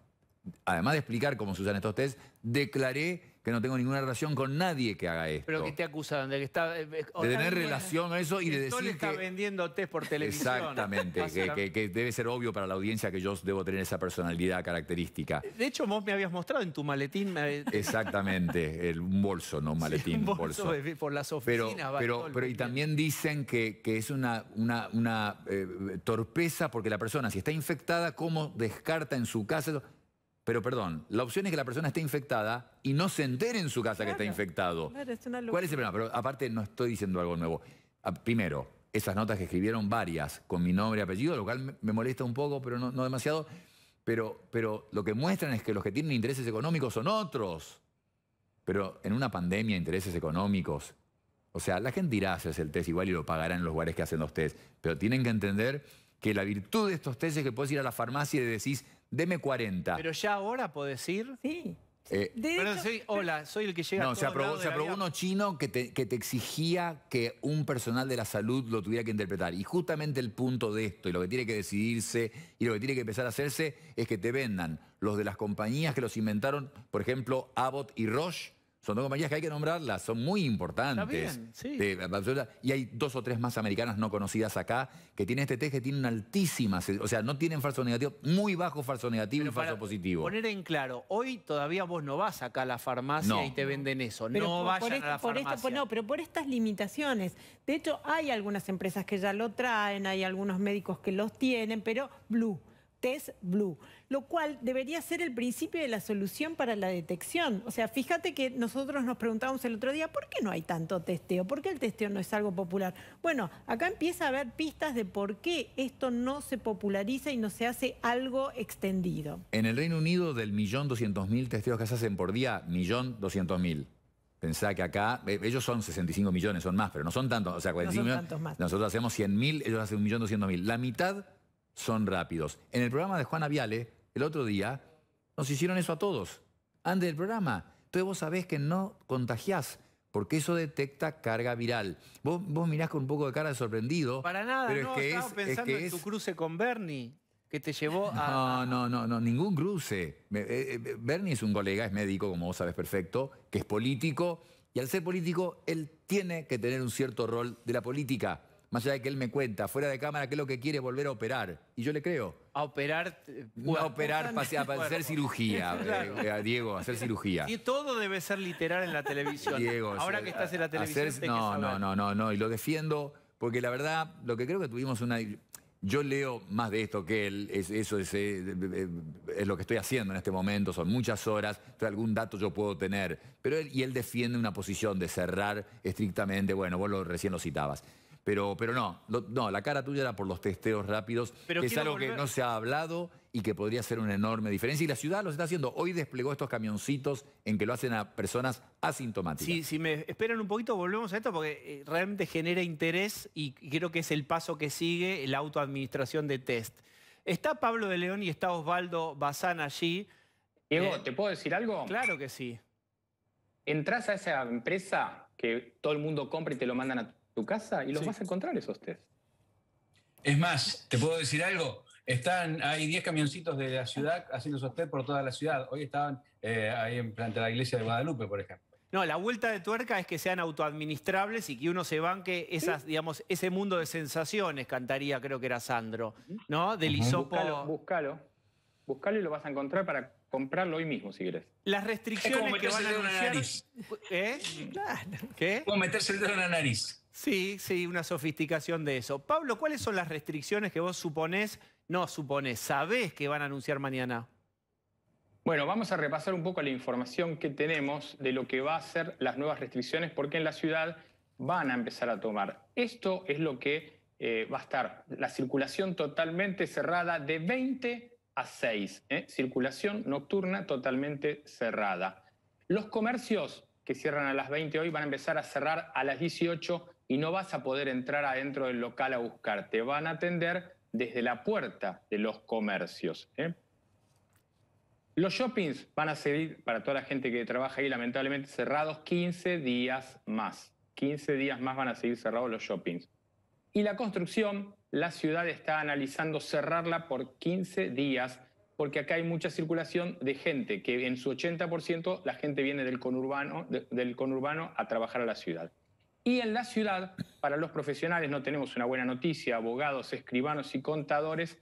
Speaker 5: además de explicar cómo se usan estos test, declaré que no tengo ninguna relación con nadie que haga esto. Pero que te
Speaker 2: acusan de que está... Eh, eh, de tener relación a eso y de decir está vendiendo test por televisión. Exactamente, <laughs>
Speaker 5: que, debe ser obvio para la audiencia que yo debo tener esa personalidad característica.
Speaker 2: De hecho, vos me habías mostrado en tu maletín... Exactamente,
Speaker 5: un bolso, no un <laughs> maletín, un bolso. por las oficinas. Pero, pero, y también dicen que, es una, eh, torpeza porque la persona, si está infectada, ¿cómo descarta en su casa? Pero perdón, la opción es que la persona esté infectada y no se entere en su casa que está infectado. ¿Cuál es el problema? Pero aparte no estoy diciendo algo nuevo. Ah, primero, esas notas que escribieron varias con mi nombre y apellido, lo cual me molesta un poco, pero no, demasiado. Pero, pero lo que muestran es que los que tienen intereses económicos son otros. Pero en una pandemia, intereses económicos. O sea, la gente irá a hacerse el test igual y lo pagará en los lugares que hacen los test. Pero tienen que entender que la virtud de estos test es que puedes ir a la farmacia y decís, deme 40. Pero
Speaker 2: ya ahora puedo decir. Sí.
Speaker 5: Eh, hola, soy el que llega. a se aprobó, se aprobó uno chino que que te, exigía que un personal de la salud lo tuviera que interpretar. Y justamente el punto de esto, y lo que tiene que decidirse, y lo que tiene que empezar a hacerse, es que te vendan los de las compañías que los inventaron, por ejemplo, Abbott y Roche, son dos compañías que hay que nombrarlas, son muy importantes.
Speaker 2: Está
Speaker 5: sí. y hay dos o tres más americanas no conocidas acá que tienen este test que tienen altísimas, eh, o sea, no tienen falso negativo, muy bajo falso negativo y falso positivo.
Speaker 2: Poner en claro, hoy todavía vos no vas acá a la farmacia y te venden eso. no vas a la farmacia.
Speaker 3: no, pero por estas limitaciones. De hecho, hay algunas empresas que ya lo traen, hay algunos médicos que los tienen, pero Blue es blue, lo cual debería ser el principio de la solución para la detección. O sea, fíjate que nosotros nos preguntábamos el otro día, ¿por qué no hay tanto testeo? ¿Por qué el testeo no es algo popular? Bueno, acá empieza a haber pistas de por qué esto no se populariza y no se hace algo extendido.
Speaker 5: En el Reino Unido, del millón doscientos mil testeos que se hacen por día, millón doscientos mil. Pensá que acá, eh, ellos son 65 millones, son más, pero no son tantos. O sea, Nosotros hacemos 100 mil, ellos hacen 1.200.000. La mitad son rápidos. En el programa de Juana Viale, el otro día, nos hicieron eso a todos. Antes del programa. Entonces vos sabés que no contagiás, porque eso detecta carga viral. Vos, vos mirás con un poco de cara de sorprendido. Para nada, pero no, estaba pensando en tu
Speaker 2: cruce con Bernie, que te llevó a... No,
Speaker 5: no, no, no, ningún cruce. Eh, eh, Bernie es un colega, es médico, como vos sabés perfecto, que es político, y al ser político, él tiene que tener un cierto rol de la política más allá de que él me cuenta fuera de cámara qué es lo que quiere volver a operar. Y yo le creo. A operar. Eh, a operar, para hacer cirugía. <laughs> Eh,
Speaker 2: eh, a Diego, a hacer cirugía. Y todo debe ser literal en la
Speaker 3: televisión. Diego, Ahora que estás en la televisión. no, no, no,
Speaker 5: no, no. Y lo defiendo porque la verdad, lo que creo que tuvimos una. Yo leo más de esto que él, es, eso es, lo que estoy haciendo en este momento, son muchas horas, entonces algún dato yo puedo tener. Pero él, y él defiende una posición de cerrar estrictamente, bueno, vos recién lo citabas. Pero, no, no, la cara tuya era por los testeos rápidos, que es algo que no se ha hablado y que podría ser una enorme diferencia. Y la ciudad lo está haciendo. Hoy desplegó estos camioncitos en que lo hacen a personas asintomáticas.
Speaker 2: Sí, si me esperan un poquito, volvemos a esto, porque eh, realmente genera interés y creo que es el paso que sigue la autoadministración de test. Está Pablo de León y está Osvaldo
Speaker 6: Bazán allí. Diego, eh, ¿te puedo decir algo? Claro que sí. Entrás a esa empresa que todo el mundo compra y te lo mandan a tu casa y los vas a encontrar esos test.
Speaker 7: Es más, te puedo decir algo. Están, hay 10 camioncitos de la ciudad haciendo su test por toda la ciudad. Hoy estaban eh, ahí en frente de la iglesia de Guadalupe, por ejemplo. No,
Speaker 2: la vuelta de tuerca es que sean autoadministrables y que uno se banque esas, digamos, ese mundo de sensaciones, cantaría, creo que era Sandro,
Speaker 6: ¿no? Del uh búscalo. Búscalo y lo vas a encontrar para Comprarlo hoy mismo si querés. Las
Speaker 7: restricciones es como meterse el dedo en la nariz.
Speaker 6: ¿Eh?
Speaker 2: ¿Qué? Como meterse el dedo en la nariz. Sí, sí, una sofisticación de eso. Pablo, ¿cuáles son las restricciones que vos suponés, no suponés, sabés que van a anunciar mañana?
Speaker 6: Bueno, vamos a repasar un poco la información que tenemos de lo que van a ser las nuevas restricciones, porque en la ciudad van a empezar a tomar. Esto es lo que eh, va a estar, la circulación totalmente cerrada de 20 a 6. ¿eh? Circulación nocturna totalmente cerrada. Los comercios que cierran a las 20 hoy van a empezar a cerrar a las 18 y no vas a poder entrar adentro del local a buscar. Te van a atender desde la puerta de los comercios. ¿eh? Los shoppings van a seguir, para toda la gente que trabaja ahí, lamentablemente cerrados 15 días más. 15 días más van a seguir cerrados los shoppings. Y la construcción la ciudad está analizando cerrarla por 15 días porque acá hay mucha circulación de gente, que en su 80% la gente viene del conurbano, del conurbano a trabajar a la ciudad. Y en la ciudad, para los profesionales no tenemos una buena noticia, abogados, escribanos y contadores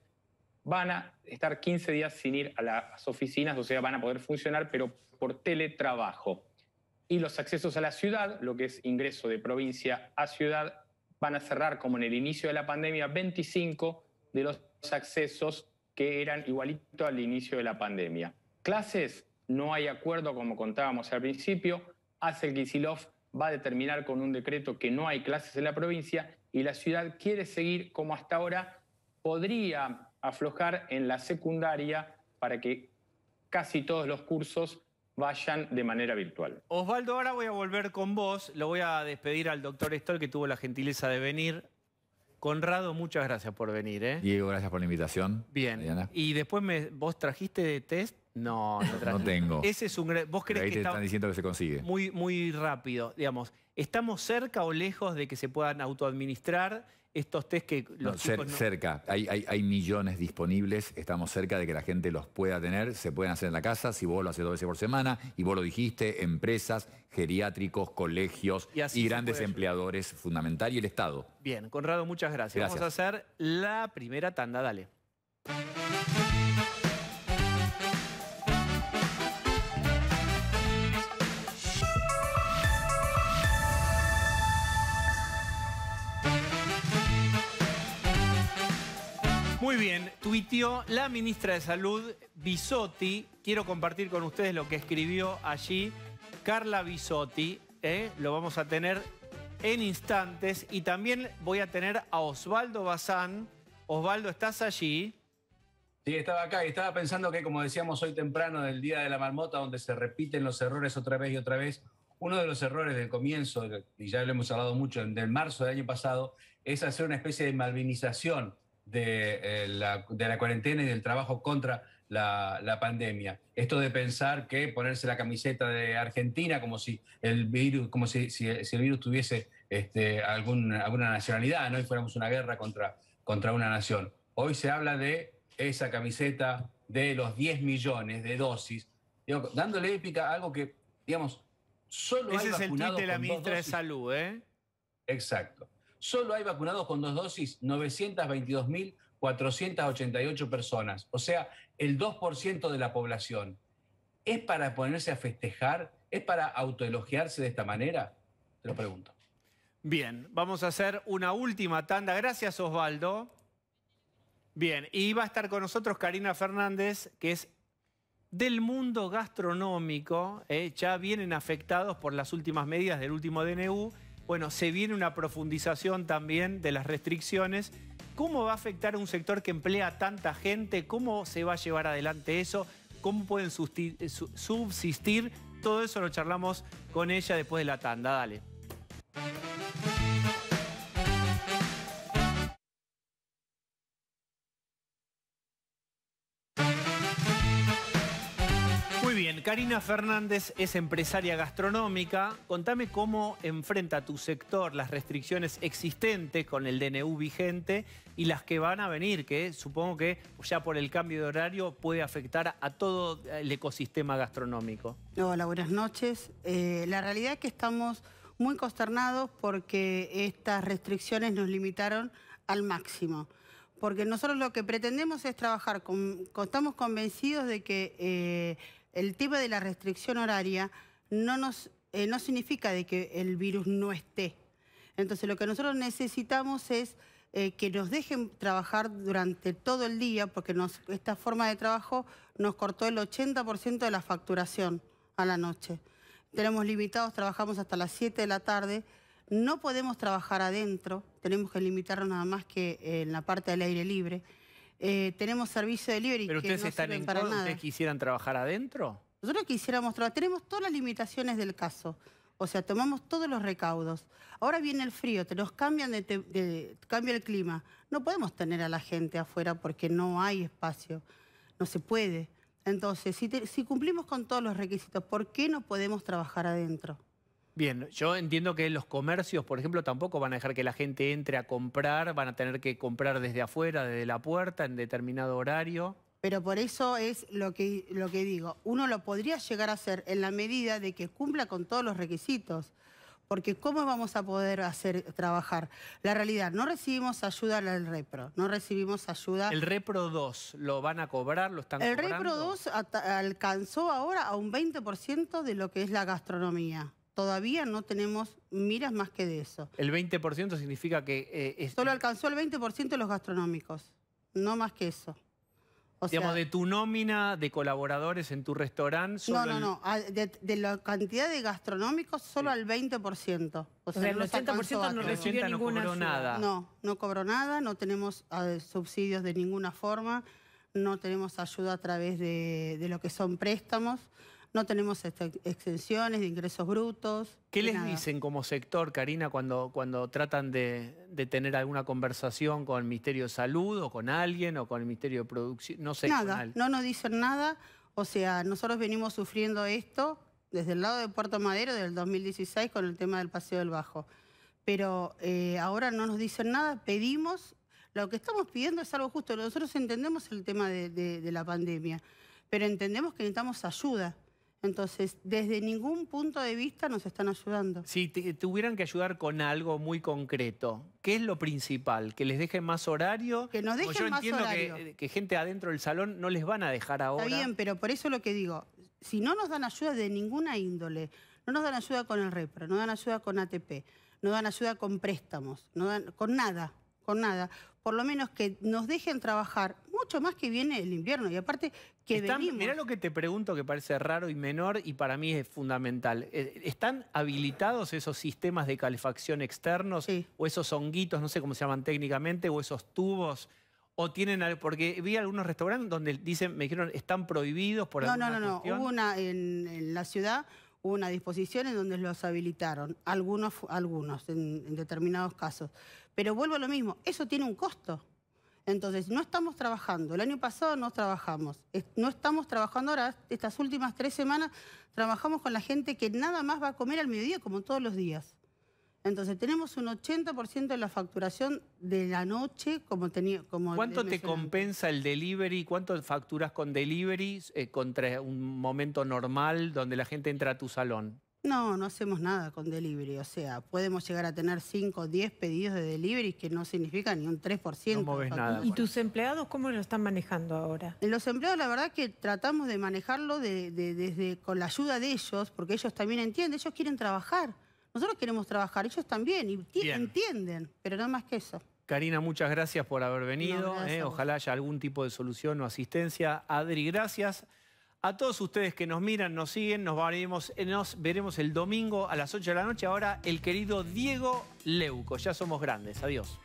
Speaker 6: van a estar 15 días sin ir a las oficinas, o sea, van a poder funcionar, pero por teletrabajo. Y los accesos a la ciudad, lo que es ingreso de provincia a ciudad, van a cerrar, como en el inicio de la pandemia, 25 de los accesos que eran igualito al inicio de la pandemia. Clases, no hay acuerdo, como contábamos al principio. Hace Kisilov va a determinar con un decreto que no hay clases en la provincia y la ciudad quiere seguir como hasta ahora. Podría aflojar en la secundaria para que casi todos los cursos vayan de manera virtual.
Speaker 2: Osvaldo, ahora voy a volver con vos. Lo voy a despedir al doctor Stoll, que tuvo la gentileza de venir. Conrado, muchas gracias por venir. ¿eh?
Speaker 5: Diego, gracias por la invitación.
Speaker 2: Bien. Y después me, vos trajiste test. No,
Speaker 5: no <laughs> No tengo. Ese
Speaker 2: es un vos crees ahí que te están diciendo que se consigue. Muy muy rápido, digamos. ¿Estamos cerca o lejos de que se puedan autoadministrar? estos
Speaker 5: test que los Cerca, hay, hay, hay, millones disponibles, estamos cerca de que la gente los pueda tener, se pueden hacer en la casa, si vos lo haces dos veces por semana, y vos lo dijiste, empresas, geriátricos, colegios y, grandes empleadores, fundamental, y el Estado.
Speaker 2: Bien, Conrado, muchas gracias. Vamos a hacer la primera tanda, dale. bien, tuiteó la ministra de Salud, Bisotti. Quiero compartir con ustedes lo que escribió allí Carla Bisotti. ¿eh? Lo vamos a tener en instantes. Y también voy a tener a
Speaker 7: Osvaldo Bazán. Osvaldo, ¿estás allí? Sí, estaba acá y estaba pensando que, como decíamos hoy temprano, del Día de la Marmota, donde se repiten los errores otra vez y otra vez, uno de los errores del comienzo, y ya lo hemos hablado mucho, del marzo del año pasado, es hacer una especie de malvinización de, eh, la, de la, cuarentena y del trabajo contra la, pandemia. Esto de pensar que ponerse la camiseta de Argentina como si el virus, como si, el virus tuviese este, algún, alguna nacionalidad, ¿no? Y fuéramos una guerra contra, contra una nación. Hoy se habla de esa camiseta de los 10 millones de dosis, dándole épica a algo que, digamos, solo Ese es el tweet de la ministra de Salud, ¿eh? Exacto solo hay vacunados con dos dosis 922.488 personas, o sea, el 2% de la población. ¿Es para ponerse a festejar? ¿Es para autoelogiarse de esta manera? Te lo pregunto.
Speaker 2: Bien, vamos a hacer una última tanda. Gracias, Osvaldo. Bien, y va a estar con nosotros Karina Fernández, que es del mundo gastronómico, eh, ya vienen afectados por las últimas medidas del último DNU. Bueno, se viene una profundización también de las restricciones. ¿Cómo va a afectar a un sector que emplea tanta gente? ¿Cómo se va a llevar adelante eso? ¿Cómo pueden subsistir? Todo eso lo charlamos con ella después de la tanda. Dale. Karina Fernández es empresaria gastronómica. Contame cómo enfrenta tu sector las restricciones existentes con el DNU vigente y las que van a venir, que supongo que ya por el cambio de horario puede afectar a todo el ecosistema gastronómico.
Speaker 9: Hola, buenas noches. Eh, la realidad es que estamos muy consternados porque estas restricciones nos limitaron al máximo porque nosotros lo que pretendemos es trabajar, con, estamos convencidos de que eh, el tema de la restricción horaria no, nos, eh, no significa de que el virus no esté. Entonces lo que nosotros necesitamos es eh, que nos dejen trabajar durante todo el día, porque esta forma de trabajo nos cortó el 80% de la facturación a la noche. Tenemos limitados, trabajamos hasta las 7 de la tarde, no podemos trabajar adentro, tenemos que limitarnos nada más que eh, en la parte del aire libre. Eh, tenemos servicio de libre y que ustedes no están en para nada. ¿Ustedes
Speaker 2: quisieran trabajar adentro?
Speaker 9: Nosotros quisiéramos trabajar. Tenemos todas las limitaciones del caso. O sea, tomamos todos los recaudos. Ahora viene el frío, te nos cambian de, cambia el clima. No podemos tener a la gente afuera porque no hay espacio. No se puede. Entonces, si cumplimos con todos los requisitos, ¿por qué no podemos trabajar adentro?
Speaker 2: Bien, yo entiendo que los comercios, por ejemplo, tampoco van a dejar que la gente entre a comprar, van a tener que comprar desde afuera, desde la puerta, en determinado horario.
Speaker 9: Pero por eso es lo que, lo que digo, uno lo podría llegar a hacer en la medida de que cumpla con todos los requisitos. Porque ¿cómo vamos a poder hacer trabajar? La realidad, no recibimos ayuda al Repro, no recibimos ayuda... El
Speaker 2: Repro 2, ¿lo van a cobrar? ¿Lo están cobrando? El Repro 2
Speaker 9: alcanzó ahora a un 20% de lo que es la gastronomía todavía no tenemos miras más que de eso.
Speaker 2: ¿El 20% significa que...? Eh,
Speaker 9: Solo alcanzó el 20% los gastronómicos, no más que eso.
Speaker 2: O digamos, de tu nómina de colaboradores en tu restaurante... No, no, no.
Speaker 9: De, la cantidad de gastronómicos, solo al 20%. O sea, el 80% no recibió ninguna no cobró nada. No, no cobró nada, no tenemos ah, subsidios de ninguna forma, no tenemos ayuda a través de, de lo que son préstamos. No tenemos este, extensiones de ingresos brutos. ¿Qué les
Speaker 2: dicen como sector, Karina, cuando, cuando tratan de, tener alguna conversación con el Ministerio de Salud o con alguien o con el Ministerio de Producción? No sé. Nada, no
Speaker 9: nos dicen nada. O sea, nosotros venimos sufriendo esto desde el lado de Puerto Madero del 2016 con el tema del Paseo del Bajo. Pero eh, ahora no nos dicen nada, pedimos, lo que estamos pidiendo es algo justo. Nosotros entendemos el tema de la pandemia, pero entendemos que necesitamos ayuda entonces, desde ningún punto de vista nos están ayudando.
Speaker 2: Si te, tuvieran que ayudar con algo muy concreto, ¿qué es lo principal? ¿Que les dejen más horario? Que nos dejen yo entiendo Que, eh, que, gente adentro del salón no les van a dejar ahora. Está bien,
Speaker 9: pero por eso lo que digo, si no nos dan ayuda de ninguna índole, no nos dan ayuda con el REPRO, no dan ayuda con ATP, no dan ayuda con préstamos, no dan, con nada, con nada. Por lo menos que nos dejen trabajar mucho más que viene el invierno. Y aparte que Están,
Speaker 2: Mirá lo que te pregunto que parece raro y menor y para mí es fundamental. Eh, ¿Están habilitados esos sistemas de calefacción externos o esos honguitos, no sé cómo se llaman técnicamente, o esos tubos? ¿O tienen Porque vi algunos restaurantes donde dicen, me dijeron, están prohibidos por no, No, no, no. Hubo
Speaker 9: una en, la ciudad hubo una disposición en donde los habilitaron, algunos, algunos en, determinados casos. Pero vuelvo a lo mismo, eso tiene un costo. Entonces, no estamos trabajando. El año pasado no trabajamos. No estamos trabajando ahora. Estas últimas tres semanas trabajamos con la gente que nada más va a comer al mediodía como todos los días. Entonces, tenemos un 80% de la facturación de la noche como tenía... Como ¿Cuánto te
Speaker 2: compensa el delivery? ¿Cuánto facturas con delivery eh, contra un momento normal donde la gente entra a tu salón?
Speaker 9: No, no hacemos nada con delivery. O sea, podemos llegar a tener 5 o 10 pedidos de delivery que no significa ni un 3%. No ves nada. ¿Y tus empleados cómo lo están manejando ahora? Los empleados, la verdad que tratamos de manejarlo desde con la ayuda de ellos, porque ellos también entienden, ellos quieren trabajar. Nosotros queremos trabajar, ellos también, y entienden, pero nada más que eso.
Speaker 2: Karina, muchas gracias por haber venido. ¿eh? Ojalá haya algún tipo de solución o asistencia. Adri, gracias. A todos ustedes que nos miran, nos siguen, nos veremos, eh, veremos el domingo a las 8 de la noche. Ahora el querido Diego Leuco. Ya somos grandes. Adiós.